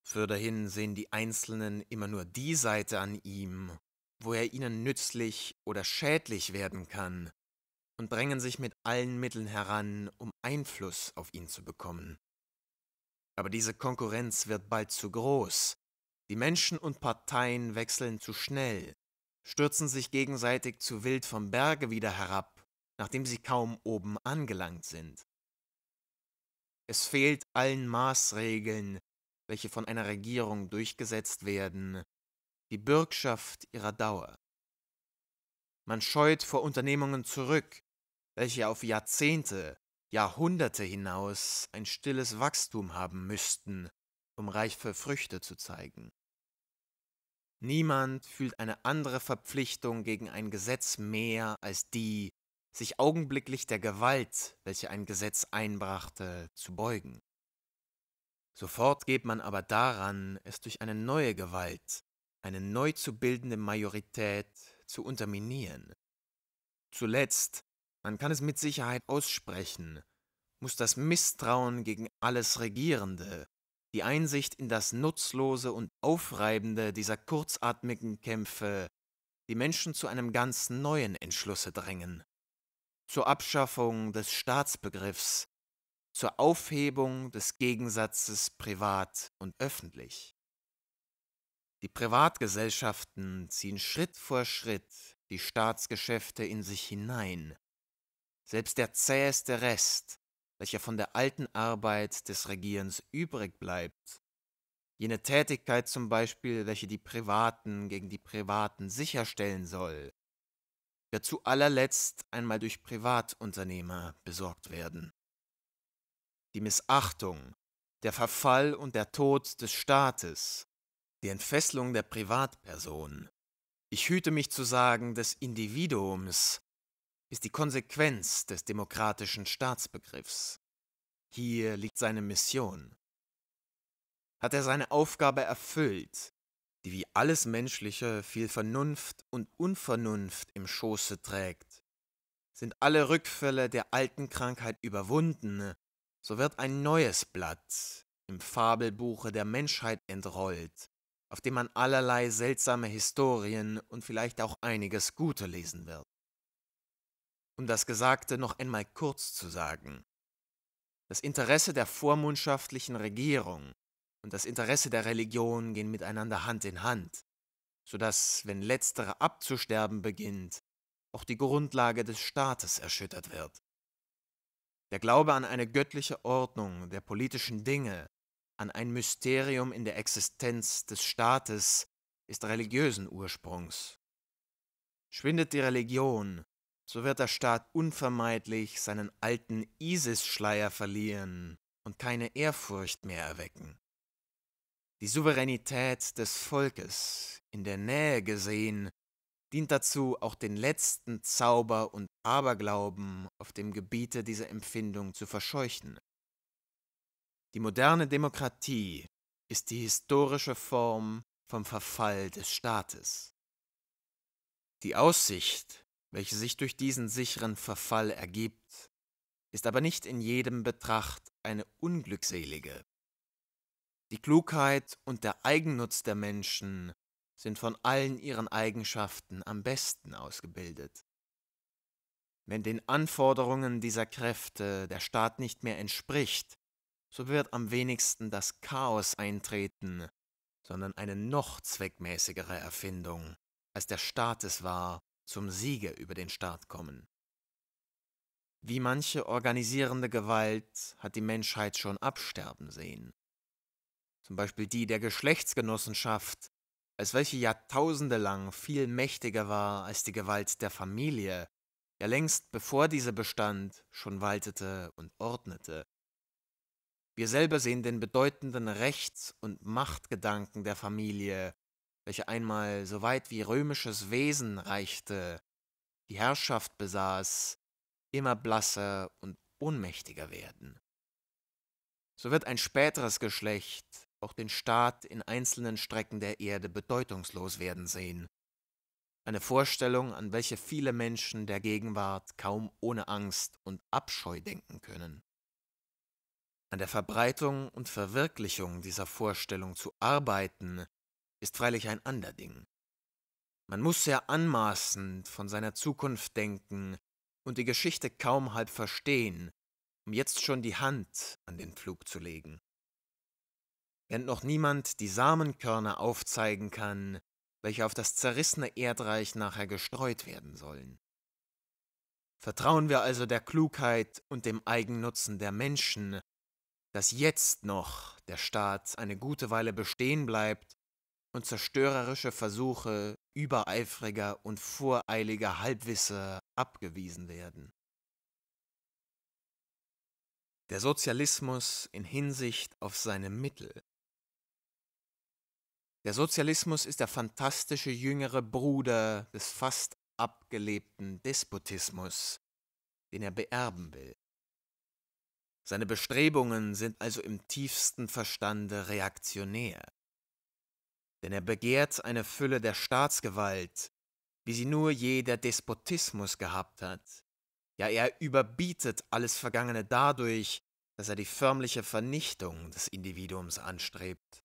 S1: Fürderhin sehen die Einzelnen immer nur die Seite an ihm, wo er ihnen nützlich oder schädlich werden kann, und drängen sich mit allen Mitteln heran, um Einfluss auf ihn zu bekommen. Aber diese Konkurrenz wird bald zu groß, die Menschen und Parteien wechseln zu schnell, stürzen sich gegenseitig zu wild vom Berge wieder herab nachdem sie kaum oben angelangt sind. Es fehlt allen Maßregeln, welche von einer Regierung durchgesetzt werden, die Bürgschaft ihrer Dauer. Man scheut vor Unternehmungen zurück, welche auf Jahrzehnte, Jahrhunderte hinaus ein stilles Wachstum haben müssten, um reife Früchte zu zeigen. Niemand fühlt eine andere Verpflichtung gegen ein Gesetz mehr als die, sich augenblicklich der Gewalt, welche ein Gesetz einbrachte, zu beugen. Sofort geht man aber daran, es durch eine neue Gewalt, eine neu zu bildende Majorität zu unterminieren. Zuletzt, man kann es mit Sicherheit aussprechen, muss das Misstrauen gegen alles Regierende, die Einsicht in das Nutzlose und Aufreibende dieser kurzatmigen Kämpfe die Menschen zu einem ganz neuen Entschlusse drängen zur Abschaffung des Staatsbegriffs, zur Aufhebung des Gegensatzes privat und öffentlich. Die Privatgesellschaften ziehen Schritt vor Schritt die Staatsgeschäfte in sich hinein. Selbst der zäheste Rest, welcher von der alten Arbeit des Regierens übrig bleibt, jene Tätigkeit zum Beispiel, welche die Privaten gegen die Privaten sicherstellen soll, ja zu allerletzt einmal durch Privatunternehmer besorgt werden. Die Missachtung, der Verfall und der Tod des Staates, die Entfesselung der Privatperson, ich hüte mich zu sagen des Individuums, ist die Konsequenz des demokratischen Staatsbegriffs. Hier liegt seine Mission. Hat er seine Aufgabe erfüllt, die wie alles Menschliche viel Vernunft und Unvernunft im Schoße trägt. Sind alle Rückfälle der alten Krankheit überwunden, so wird ein neues Blatt im Fabelbuche der Menschheit entrollt, auf dem man allerlei seltsame Historien und vielleicht auch einiges Gute lesen wird. Um das Gesagte noch einmal kurz zu sagen. Das Interesse der vormundschaftlichen Regierung und das Interesse der Religion gehen miteinander Hand in Hand, sodass, wenn letztere abzusterben beginnt, auch die Grundlage des Staates erschüttert wird. Der Glaube an eine göttliche Ordnung der politischen Dinge, an ein Mysterium in der Existenz des Staates ist religiösen Ursprungs. Schwindet die Religion, so wird der Staat unvermeidlich seinen alten Isis-Schleier verlieren und keine Ehrfurcht mehr erwecken. Die Souveränität des Volkes in der Nähe gesehen dient dazu, auch den letzten Zauber und Aberglauben auf dem Gebiete dieser Empfindung zu verscheuchen. Die moderne Demokratie ist die historische Form vom Verfall des Staates. Die Aussicht, welche sich durch diesen sicheren Verfall ergibt, ist aber nicht in jedem Betracht eine unglückselige die Klugheit und der Eigennutz der Menschen sind von allen ihren Eigenschaften am besten ausgebildet. Wenn den Anforderungen dieser Kräfte der Staat nicht mehr entspricht, so wird am wenigsten das Chaos eintreten, sondern eine noch zweckmäßigere Erfindung, als der Staat es war, zum Siege über den Staat kommen. Wie manche organisierende Gewalt hat die Menschheit schon absterben sehen zum Beispiel die der Geschlechtsgenossenschaft, als welche Jahrtausende lang viel mächtiger war als die Gewalt der Familie, ja längst bevor diese bestand, schon waltete und ordnete. Wir selber sehen den bedeutenden Rechts- und Machtgedanken der Familie, welche einmal so weit wie römisches Wesen reichte, die Herrschaft besaß, immer blasser und ohnmächtiger werden. So wird ein späteres Geschlecht, auch den Staat in einzelnen Strecken der Erde bedeutungslos werden sehen. Eine Vorstellung, an welche viele Menschen der Gegenwart kaum ohne Angst und Abscheu denken können. An der Verbreitung und Verwirklichung dieser Vorstellung zu arbeiten, ist freilich ein ander Ding. Man muss sehr anmaßend von seiner Zukunft denken und die Geschichte kaum halb verstehen, um jetzt schon die Hand an den Flug zu legen während noch niemand die Samenkörner aufzeigen kann, welche auf das zerrissene Erdreich nachher gestreut werden sollen. Vertrauen wir also der Klugheit und dem Eigennutzen der Menschen, dass jetzt noch der Staat eine gute Weile bestehen bleibt und zerstörerische Versuche übereifriger und voreiliger Halbwisser abgewiesen werden. Der Sozialismus in Hinsicht auf seine Mittel. Der Sozialismus ist der fantastische jüngere Bruder des fast abgelebten Despotismus, den er beerben will. Seine Bestrebungen sind also im tiefsten Verstande reaktionär. Denn er begehrt eine Fülle der Staatsgewalt, wie sie nur je der Despotismus gehabt hat. Ja, er überbietet alles Vergangene dadurch, dass er die förmliche Vernichtung des Individuums anstrebt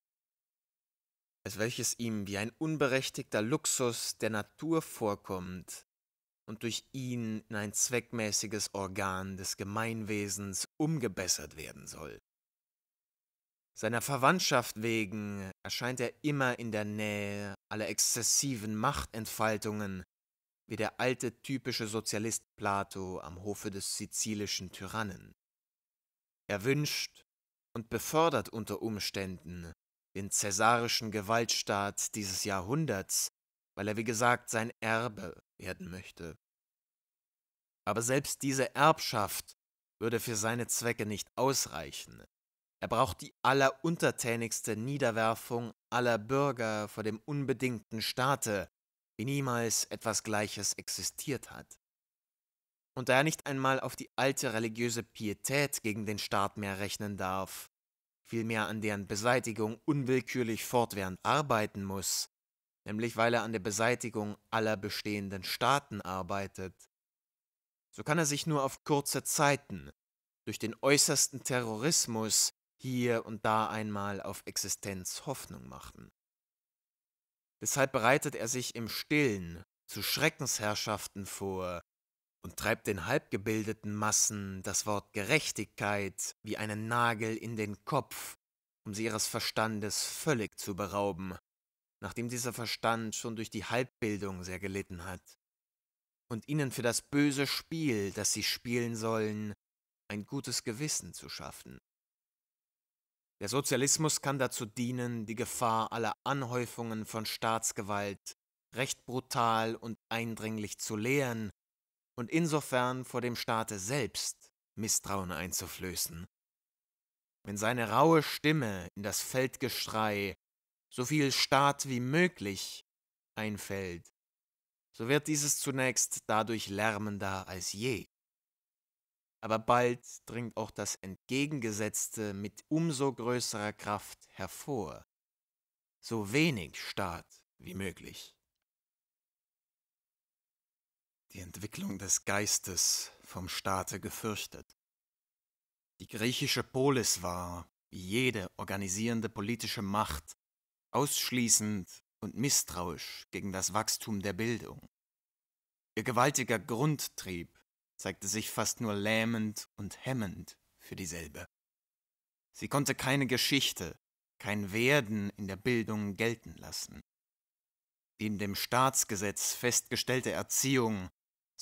S1: als welches ihm wie ein unberechtigter Luxus der Natur vorkommt und durch ihn in ein zweckmäßiges Organ des Gemeinwesens umgebessert werden soll. Seiner Verwandtschaft wegen erscheint er immer in der Nähe aller exzessiven Machtentfaltungen, wie der alte typische Sozialist Plato am Hofe des sizilischen Tyrannen. Er wünscht und befördert unter Umständen den cäsarischen Gewaltstaat dieses Jahrhunderts, weil er, wie gesagt, sein Erbe werden möchte. Aber selbst diese Erbschaft würde für seine Zwecke nicht ausreichen. Er braucht die alleruntertänigste Niederwerfung aller Bürger vor dem unbedingten Staate, wie niemals etwas Gleiches existiert hat. Und da er nicht einmal auf die alte religiöse Pietät gegen den Staat mehr rechnen darf, vielmehr an deren Beseitigung unwillkürlich fortwährend arbeiten muss, nämlich weil er an der Beseitigung aller bestehenden Staaten arbeitet, so kann er sich nur auf kurze Zeiten durch den äußersten Terrorismus hier und da einmal auf Existenz Hoffnung machen. Deshalb bereitet er sich im stillen zu Schreckensherrschaften vor, und treibt den halbgebildeten Massen das Wort Gerechtigkeit wie einen Nagel in den Kopf, um sie ihres Verstandes völlig zu berauben, nachdem dieser Verstand schon durch die Halbbildung sehr gelitten hat, und ihnen für das böse Spiel, das sie spielen sollen, ein gutes Gewissen zu schaffen. Der Sozialismus kann dazu dienen, die Gefahr aller Anhäufungen von Staatsgewalt recht brutal und eindringlich zu lehren und insofern vor dem Staate selbst Misstrauen einzuflößen. Wenn seine raue Stimme in das Feldgeschrei so viel Staat wie möglich einfällt, so wird dieses zunächst dadurch lärmender als je. Aber bald dringt auch das Entgegengesetzte mit umso größerer Kraft hervor. So wenig Staat wie möglich die Entwicklung des Geistes vom Staate gefürchtet. Die griechische Polis war, wie jede organisierende politische Macht, ausschließend und misstrauisch gegen das Wachstum der Bildung. Ihr gewaltiger Grundtrieb zeigte sich fast nur lähmend und hemmend für dieselbe. Sie konnte keine Geschichte, kein Werden in der Bildung gelten lassen. Die in dem Staatsgesetz festgestellte Erziehung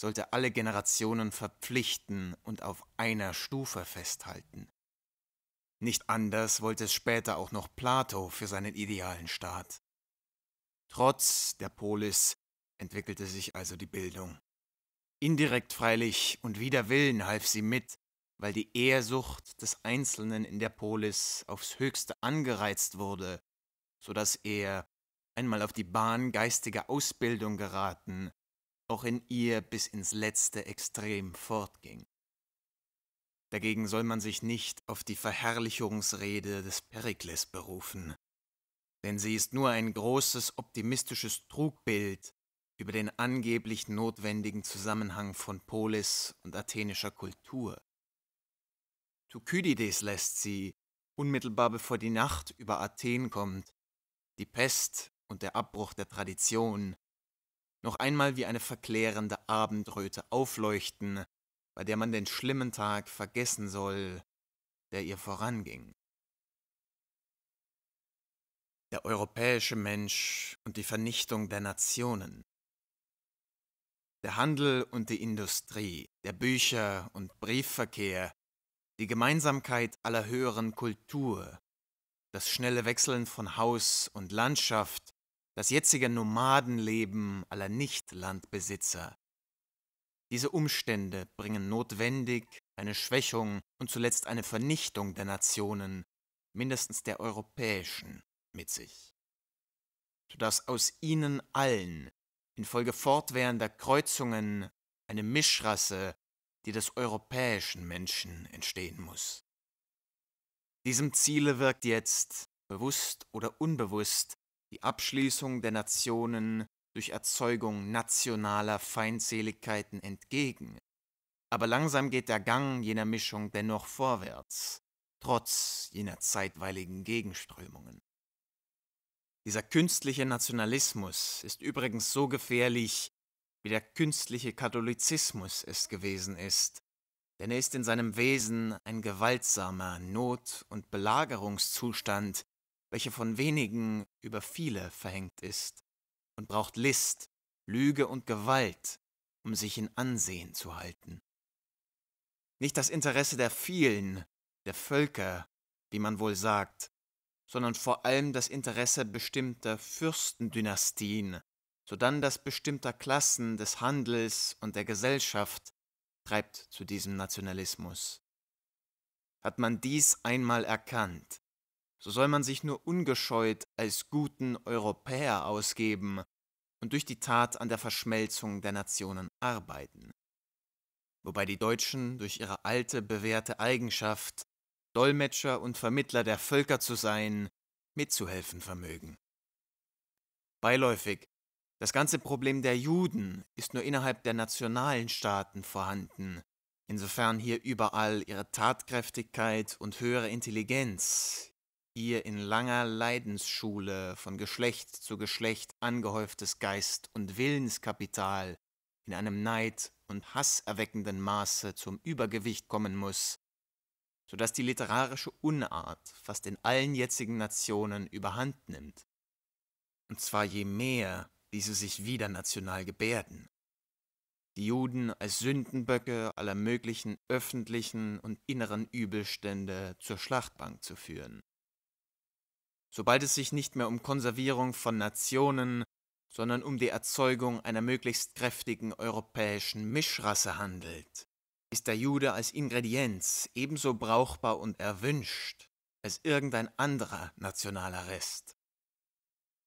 S1: sollte alle Generationen verpflichten und auf einer Stufe festhalten. Nicht anders wollte es später auch noch Plato für seinen idealen Staat. Trotz der Polis entwickelte sich also die Bildung. Indirekt freilich und wider Willen half sie mit, weil die Ehrsucht des Einzelnen in der Polis aufs höchste angereizt wurde, so dass er, einmal auf die Bahn geistiger Ausbildung geraten, auch in ihr bis ins letzte Extrem fortging. Dagegen soll man sich nicht auf die Verherrlichungsrede des Perikles berufen, denn sie ist nur ein großes optimistisches Trugbild über den angeblich notwendigen Zusammenhang von Polis und athenischer Kultur. Thukydides lässt sie, unmittelbar bevor die Nacht über Athen kommt, die Pest und der Abbruch der Tradition noch einmal wie eine verklärende Abendröte aufleuchten, bei der man den schlimmen Tag vergessen soll, der ihr voranging. Der europäische Mensch und die Vernichtung der Nationen. Der Handel und die Industrie, der Bücher- und Briefverkehr, die Gemeinsamkeit aller höheren Kultur, das schnelle Wechseln von Haus und Landschaft, das jetzige Nomadenleben aller Nicht-Landbesitzer. Diese Umstände bringen notwendig eine Schwächung und zuletzt eine Vernichtung der Nationen, mindestens der europäischen, mit sich, sodass aus ihnen allen infolge fortwährender Kreuzungen eine Mischrasse, die des europäischen Menschen entstehen muss. Diesem Ziele wirkt jetzt, bewusst oder unbewusst, die Abschließung der Nationen durch Erzeugung nationaler Feindseligkeiten entgegen. Aber langsam geht der Gang jener Mischung dennoch vorwärts, trotz jener zeitweiligen Gegenströmungen. Dieser künstliche Nationalismus ist übrigens so gefährlich, wie der künstliche Katholizismus es gewesen ist, denn er ist in seinem Wesen ein gewaltsamer Not- und Belagerungszustand, welche von wenigen über viele verhängt ist, und braucht List, Lüge und Gewalt, um sich in Ansehen zu halten. Nicht das Interesse der vielen, der Völker, wie man wohl sagt, sondern vor allem das Interesse bestimmter Fürstendynastien, sodann das bestimmter Klassen des Handels und der Gesellschaft treibt zu diesem Nationalismus. Hat man dies einmal erkannt, so soll man sich nur ungescheut als guten Europäer ausgeben und durch die Tat an der Verschmelzung der Nationen arbeiten. Wobei die Deutschen durch ihre alte, bewährte Eigenschaft, Dolmetscher und Vermittler der Völker zu sein, mitzuhelfen vermögen. Beiläufig, das ganze Problem der Juden ist nur innerhalb der nationalen Staaten vorhanden, insofern hier überall ihre Tatkräftigkeit und höhere Intelligenz, hier in langer Leidensschule von Geschlecht zu Geschlecht angehäuftes Geist- und Willenskapital in einem Neid- und Hasserweckenden Maße zum Übergewicht kommen muss, so dass die literarische Unart fast in allen jetzigen Nationen überhand nimmt. Und zwar je mehr diese sich wieder national gebärden. Die Juden als Sündenböcke aller möglichen öffentlichen und inneren Übelstände zur Schlachtbank zu führen sobald es sich nicht mehr um Konservierung von Nationen, sondern um die Erzeugung einer möglichst kräftigen europäischen Mischrasse handelt, ist der Jude als Ingredienz ebenso brauchbar und erwünscht als irgendein anderer nationaler Rest.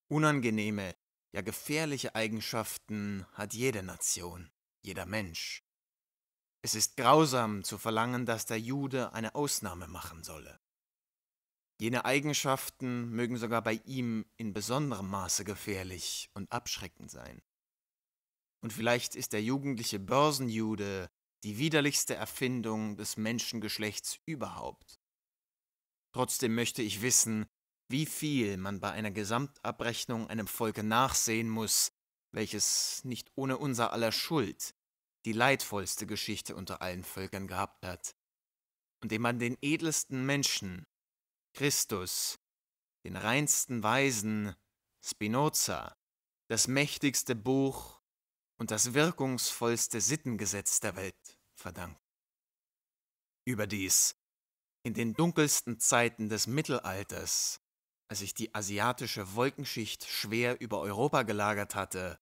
S1: Unangenehme, ja gefährliche Eigenschaften hat jede Nation, jeder Mensch. Es ist grausam zu verlangen, dass der Jude eine Ausnahme machen solle. Jene Eigenschaften mögen sogar bei ihm in besonderem Maße gefährlich und abschreckend sein. Und vielleicht ist der jugendliche Börsenjude die widerlichste Erfindung des Menschengeschlechts überhaupt. Trotzdem möchte ich wissen, wie viel man bei einer Gesamtabrechnung einem Volke nachsehen muss, welches nicht ohne unser aller Schuld die leidvollste Geschichte unter allen Völkern gehabt hat, und dem man den edelsten Menschen Christus, den reinsten Weisen, Spinoza, das mächtigste Buch und das wirkungsvollste Sittengesetz der Welt verdankt. Überdies, in den dunkelsten Zeiten des Mittelalters, als sich die asiatische Wolkenschicht schwer über Europa gelagert hatte,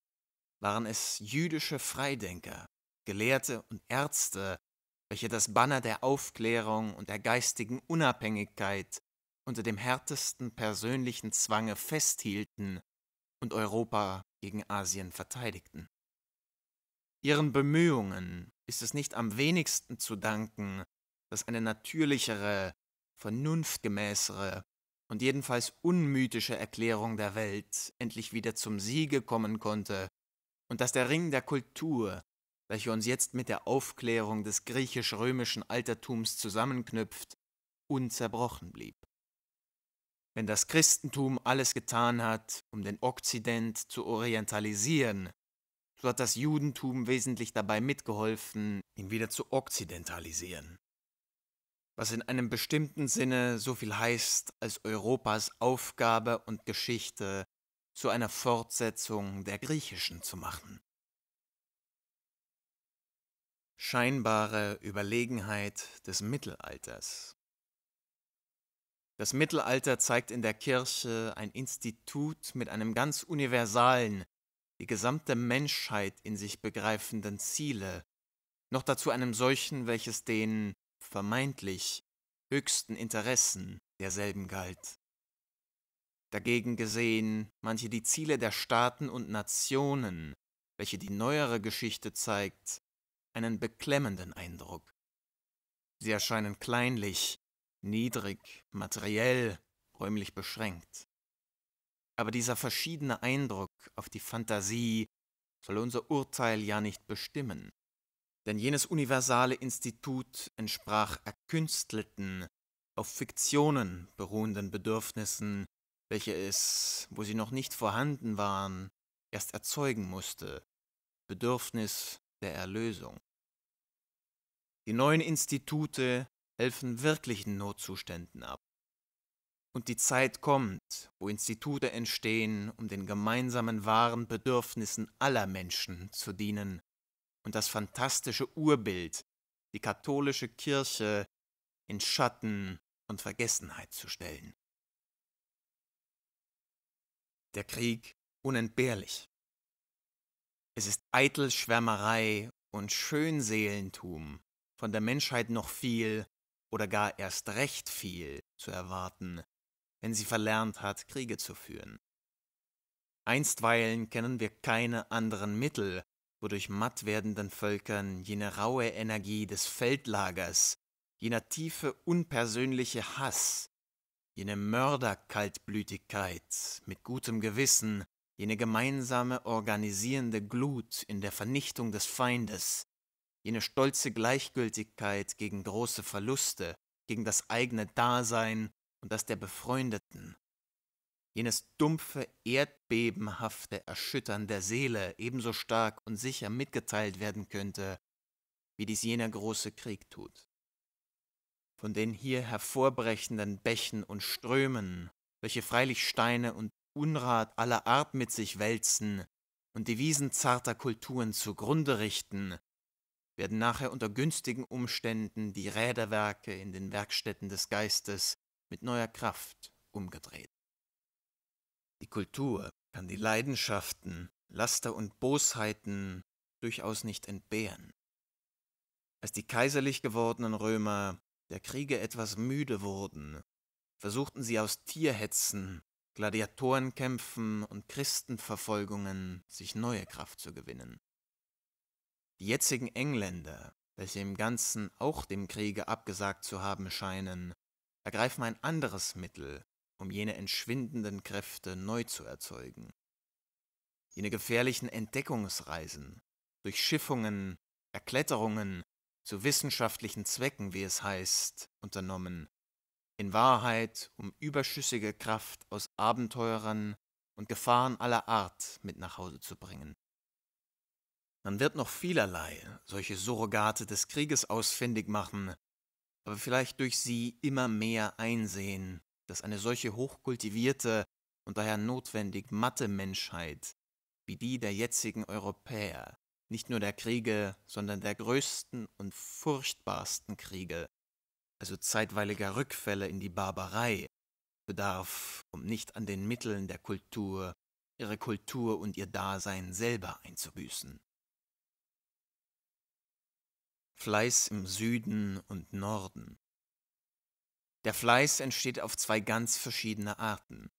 S1: waren es jüdische Freidenker, Gelehrte und Ärzte, welche das Banner der Aufklärung und der geistigen Unabhängigkeit unter dem härtesten persönlichen Zwange festhielten und Europa gegen Asien verteidigten. Ihren Bemühungen ist es nicht am wenigsten zu danken, dass eine natürlichere, vernunftgemäßere und jedenfalls unmythische Erklärung der Welt endlich wieder zum Siege kommen konnte und dass der Ring der Kultur, welcher uns jetzt mit der Aufklärung des griechisch-römischen Altertums zusammenknüpft, unzerbrochen blieb. Wenn das Christentum alles getan hat, um den Okzident zu orientalisieren, so hat das Judentum wesentlich dabei mitgeholfen, ihn wieder zu okzidentalisieren. Was in einem bestimmten Sinne so viel heißt, als Europas Aufgabe und Geschichte zu einer Fortsetzung der griechischen zu machen. Scheinbare Überlegenheit des Mittelalters. Das Mittelalter zeigt in der Kirche ein Institut mit einem ganz universalen, die gesamte Menschheit in sich begreifenden Ziele, noch dazu einem solchen, welches den vermeintlich höchsten Interessen derselben galt. Dagegen gesehen manche die Ziele der Staaten und Nationen, welche die neuere Geschichte zeigt, einen beklemmenden Eindruck. Sie erscheinen kleinlich, niedrig, materiell, räumlich beschränkt. Aber dieser verschiedene Eindruck auf die Fantasie soll unser Urteil ja nicht bestimmen. Denn jenes universale Institut entsprach erkünstelten, auf Fiktionen beruhenden Bedürfnissen, welche es, wo sie noch nicht vorhanden waren, erst erzeugen musste, Bedürfnis der Erlösung. Die neuen Institute helfen wirklichen Notzuständen ab. Und die Zeit kommt, wo Institute entstehen, um den gemeinsamen wahren Bedürfnissen aller Menschen zu dienen und das fantastische Urbild, die katholische Kirche, in Schatten und Vergessenheit zu stellen. Der Krieg unentbehrlich. Es ist Eitelschwärmerei und Schönseelentum, von der Menschheit noch viel, oder gar erst recht viel zu erwarten, wenn sie verlernt hat, Kriege zu führen. Einstweilen kennen wir keine anderen Mittel, wodurch matt werdenden Völkern jene raue Energie des Feldlagers, jener tiefe unpersönliche Hass, jene Mörderkaltblütigkeit mit gutem Gewissen, jene gemeinsame organisierende Glut in der Vernichtung des Feindes, jene stolze Gleichgültigkeit gegen große Verluste, gegen das eigene Dasein und das der Befreundeten, jenes dumpfe, erdbebenhafte Erschüttern der Seele ebenso stark und sicher mitgeteilt werden könnte, wie dies jener große Krieg tut. Von den hier hervorbrechenden Bächen und Strömen, welche freilich Steine und Unrat aller Art mit sich wälzen und die Wiesen zarter Kulturen zugrunde richten, werden nachher unter günstigen Umständen die Räderwerke in den Werkstätten des Geistes mit neuer Kraft umgedreht. Die Kultur kann die Leidenschaften, Laster und Bosheiten durchaus nicht entbehren. Als die kaiserlich gewordenen Römer der Kriege etwas müde wurden, versuchten sie aus Tierhetzen, Gladiatorenkämpfen und Christenverfolgungen sich neue Kraft zu gewinnen. Die jetzigen Engländer, welche im Ganzen auch dem Kriege abgesagt zu haben scheinen, ergreifen ein anderes Mittel, um jene entschwindenden Kräfte neu zu erzeugen. Jene gefährlichen Entdeckungsreisen, durch Schiffungen, Erkletterungen zu wissenschaftlichen Zwecken, wie es heißt, unternommen, in Wahrheit um überschüssige Kraft aus Abenteurern und Gefahren aller Art mit nach Hause zu bringen. Man wird noch vielerlei solche Surrogate des Krieges ausfindig machen, aber vielleicht durch sie immer mehr einsehen, dass eine solche hochkultivierte und daher notwendig matte Menschheit wie die der jetzigen Europäer nicht nur der Kriege, sondern der größten und furchtbarsten Kriege, also zeitweiliger Rückfälle in die Barbarei, bedarf, um nicht an den Mitteln der Kultur, ihre Kultur und ihr Dasein selber einzubüßen. Fleiß im Süden und Norden. Der Fleiß entsteht auf zwei ganz verschiedene Arten.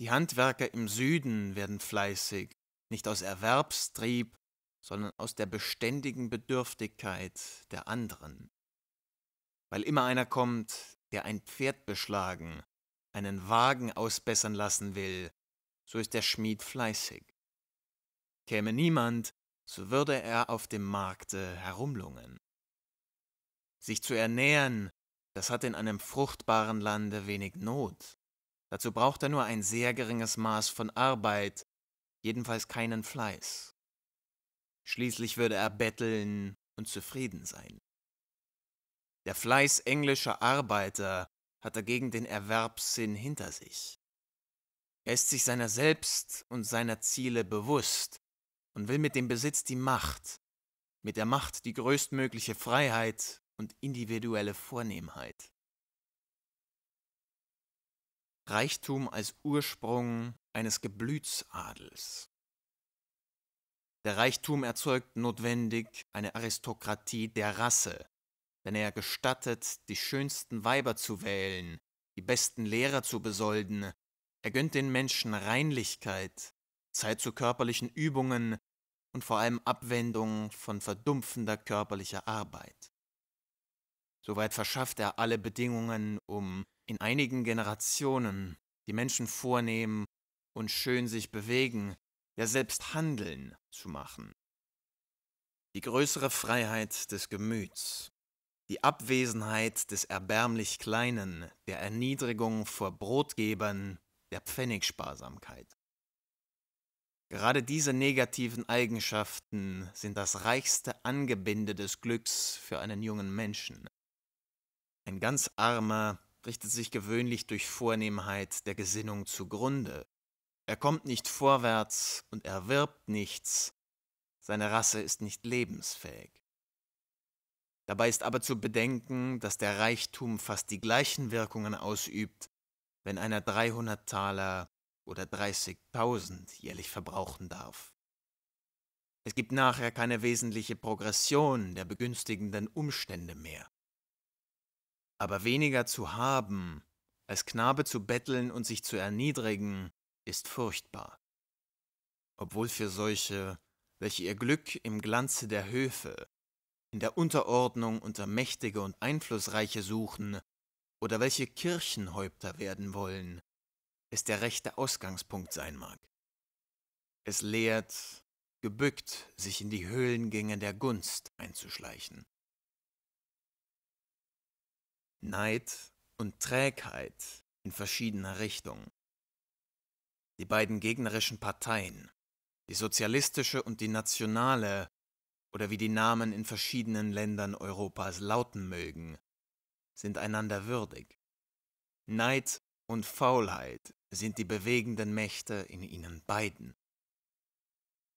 S1: Die Handwerker im Süden werden fleißig, nicht aus Erwerbstrieb, sondern aus der beständigen Bedürftigkeit der anderen. Weil immer einer kommt, der ein Pferd beschlagen, einen Wagen ausbessern lassen will, so ist der Schmied fleißig. Käme niemand, so würde er auf dem Markte herumlungen. Sich zu ernähren, das hat in einem fruchtbaren Lande wenig Not. Dazu braucht er nur ein sehr geringes Maß von Arbeit, jedenfalls keinen Fleiß. Schließlich würde er betteln und zufrieden sein. Der Fleiß englischer Arbeiter hat dagegen den Erwerbssinn hinter sich. Er ist sich seiner selbst und seiner Ziele bewusst und will mit dem Besitz die Macht, mit der Macht die größtmögliche Freiheit und individuelle Vornehmheit. Reichtum als Ursprung eines Geblütsadels. Der Reichtum erzeugt notwendig eine Aristokratie der Rasse, denn er gestattet, die schönsten Weiber zu wählen, die besten Lehrer zu besolden, er gönnt den Menschen Reinlichkeit, Zeit zu körperlichen Übungen und vor allem Abwendung von verdumpfender körperlicher Arbeit. Soweit verschafft er alle Bedingungen, um in einigen Generationen die Menschen vornehm und schön sich bewegen, ja selbst handeln zu machen. Die größere Freiheit des Gemüts, die Abwesenheit des erbärmlich Kleinen, der Erniedrigung vor Brotgebern, der Pfennigsparsamkeit. Gerade diese negativen Eigenschaften sind das reichste Angebinde des Glücks für einen jungen Menschen. Ein ganz armer richtet sich gewöhnlich durch Vornehmheit der Gesinnung zugrunde. Er kommt nicht vorwärts und erwirbt nichts, seine Rasse ist nicht lebensfähig. Dabei ist aber zu bedenken, dass der Reichtum fast die gleichen Wirkungen ausübt, wenn einer 300 Taler oder 30.000 jährlich verbrauchen darf. Es gibt nachher keine wesentliche Progression der begünstigenden Umstände mehr. Aber weniger zu haben, als Knabe zu betteln und sich zu erniedrigen, ist furchtbar. Obwohl für solche, welche ihr Glück im Glanze der Höfe, in der Unterordnung unter Mächtige und Einflussreiche suchen oder welche Kirchenhäupter werden wollen, es der rechte Ausgangspunkt sein mag. Es lehrt, gebückt sich in die Höhlengänge der Gunst einzuschleichen. Neid und Trägheit in verschiedener Richtung. Die beiden gegnerischen Parteien, die sozialistische und die nationale, oder wie die Namen in verschiedenen Ländern Europas lauten mögen, sind einander würdig. Neid und Faulheit sind die bewegenden Mächte in ihnen beiden.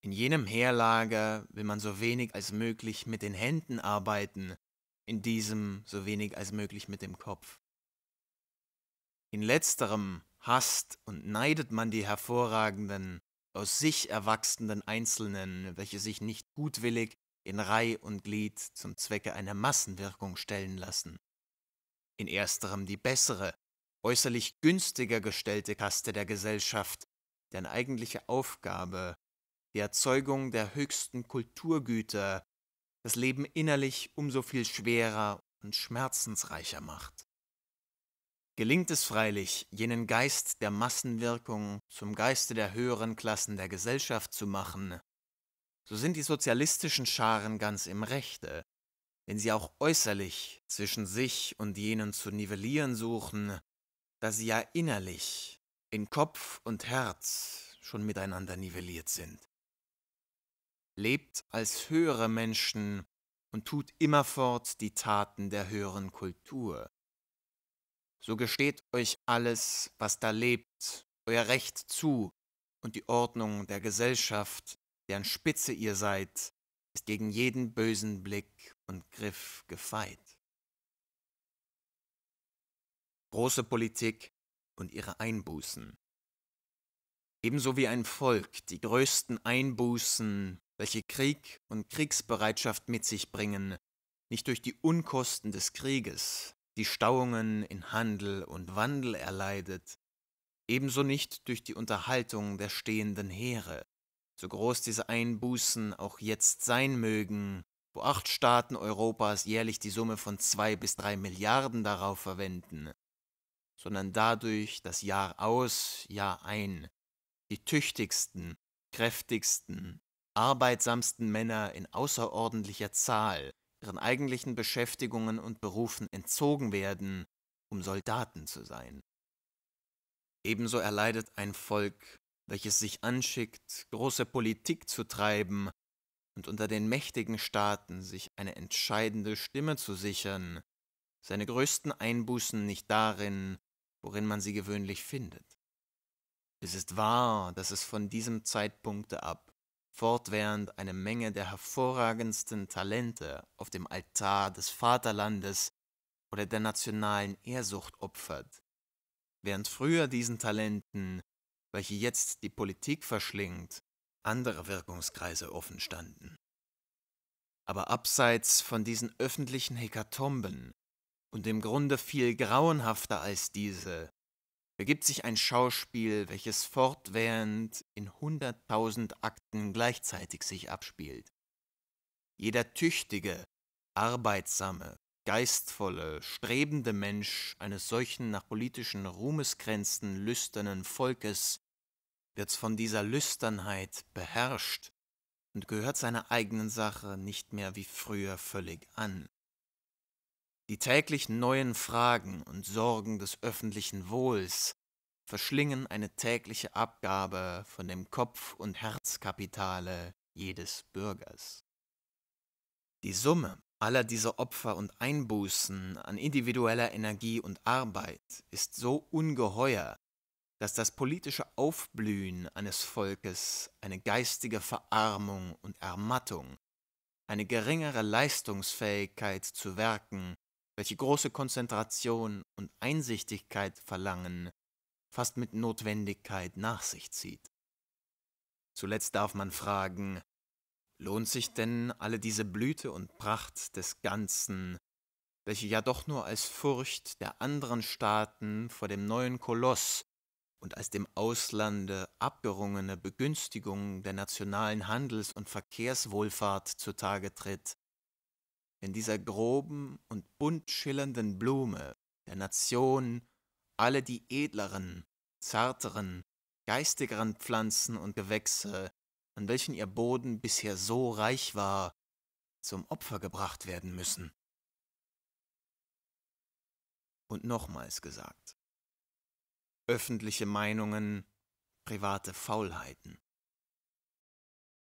S1: In jenem Heerlager will man so wenig als möglich mit den Händen arbeiten, in diesem so wenig als möglich mit dem Kopf. In letzterem hasst und neidet man die hervorragenden, aus sich erwachsenden Einzelnen, welche sich nicht gutwillig in Reih und Glied zum Zwecke einer Massenwirkung stellen lassen. In ersterem die bessere, äußerlich günstiger gestellte Kaste der Gesellschaft, deren eigentliche Aufgabe die Erzeugung der höchsten Kulturgüter das Leben innerlich umso viel schwerer und schmerzensreicher macht. Gelingt es freilich, jenen Geist der Massenwirkung zum Geiste der höheren Klassen der Gesellschaft zu machen, so sind die sozialistischen Scharen ganz im Rechte, wenn sie auch äußerlich zwischen sich und jenen zu nivellieren suchen, da sie ja innerlich in Kopf und Herz schon miteinander nivelliert sind. Lebt als höhere Menschen und tut immerfort die Taten der höheren Kultur. So gesteht euch alles, was da lebt, euer Recht zu, und die Ordnung der Gesellschaft, deren Spitze ihr seid, ist gegen jeden bösen Blick und Griff gefeit große Politik und ihre Einbußen. Ebenso wie ein Volk die größten Einbußen, welche Krieg und Kriegsbereitschaft mit sich bringen, nicht durch die Unkosten des Krieges, die Stauungen in Handel und Wandel erleidet, ebenso nicht durch die Unterhaltung der stehenden Heere, so groß diese Einbußen auch jetzt sein mögen, wo acht Staaten Europas jährlich die Summe von zwei bis drei Milliarden darauf verwenden, sondern dadurch, dass Jahr aus, Jahr ein die tüchtigsten, kräftigsten, arbeitsamsten Männer in außerordentlicher Zahl ihren eigentlichen Beschäftigungen und Berufen entzogen werden, um Soldaten zu sein. Ebenso erleidet ein Volk, welches sich anschickt, große Politik zu treiben und unter den mächtigen Staaten sich eine entscheidende Stimme zu sichern, seine größten Einbußen nicht darin, worin man sie gewöhnlich findet. Es ist wahr, dass es von diesem Zeitpunkte ab fortwährend eine Menge der hervorragendsten Talente auf dem Altar des Vaterlandes oder der nationalen Ehrsucht opfert, während früher diesen Talenten, welche jetzt die Politik verschlingt, andere Wirkungskreise offen standen. Aber abseits von diesen öffentlichen Hekatomben und im Grunde viel grauenhafter als diese, begibt sich ein Schauspiel, welches fortwährend in hunderttausend Akten gleichzeitig sich abspielt. Jeder tüchtige, arbeitsame, geistvolle, strebende Mensch eines solchen nach politischen Ruhmesgrenzen lüsternen Volkes wird von dieser Lüsternheit beherrscht und gehört seiner eigenen Sache nicht mehr wie früher völlig an. Die täglichen neuen Fragen und Sorgen des öffentlichen Wohls verschlingen eine tägliche Abgabe von dem Kopf- und Herzkapitale jedes Bürgers. Die Summe aller dieser Opfer und Einbußen an individueller Energie und Arbeit ist so ungeheuer, dass das politische Aufblühen eines Volkes eine geistige Verarmung und Ermattung, eine geringere Leistungsfähigkeit zu werken welche große Konzentration und Einsichtigkeit verlangen, fast mit Notwendigkeit nach sich zieht. Zuletzt darf man fragen, lohnt sich denn alle diese Blüte und Pracht des Ganzen, welche ja doch nur als Furcht der anderen Staaten vor dem neuen Koloss und als dem Auslande abgerungene Begünstigung der nationalen Handels- und Verkehrswohlfahrt zutage tritt, in dieser groben und bunt schillernden Blume der Nation alle die edleren, zarteren, geistigeren Pflanzen und Gewächse, an welchen ihr Boden bisher so reich war, zum Opfer gebracht werden müssen. Und nochmals gesagt, öffentliche Meinungen, private Faulheiten.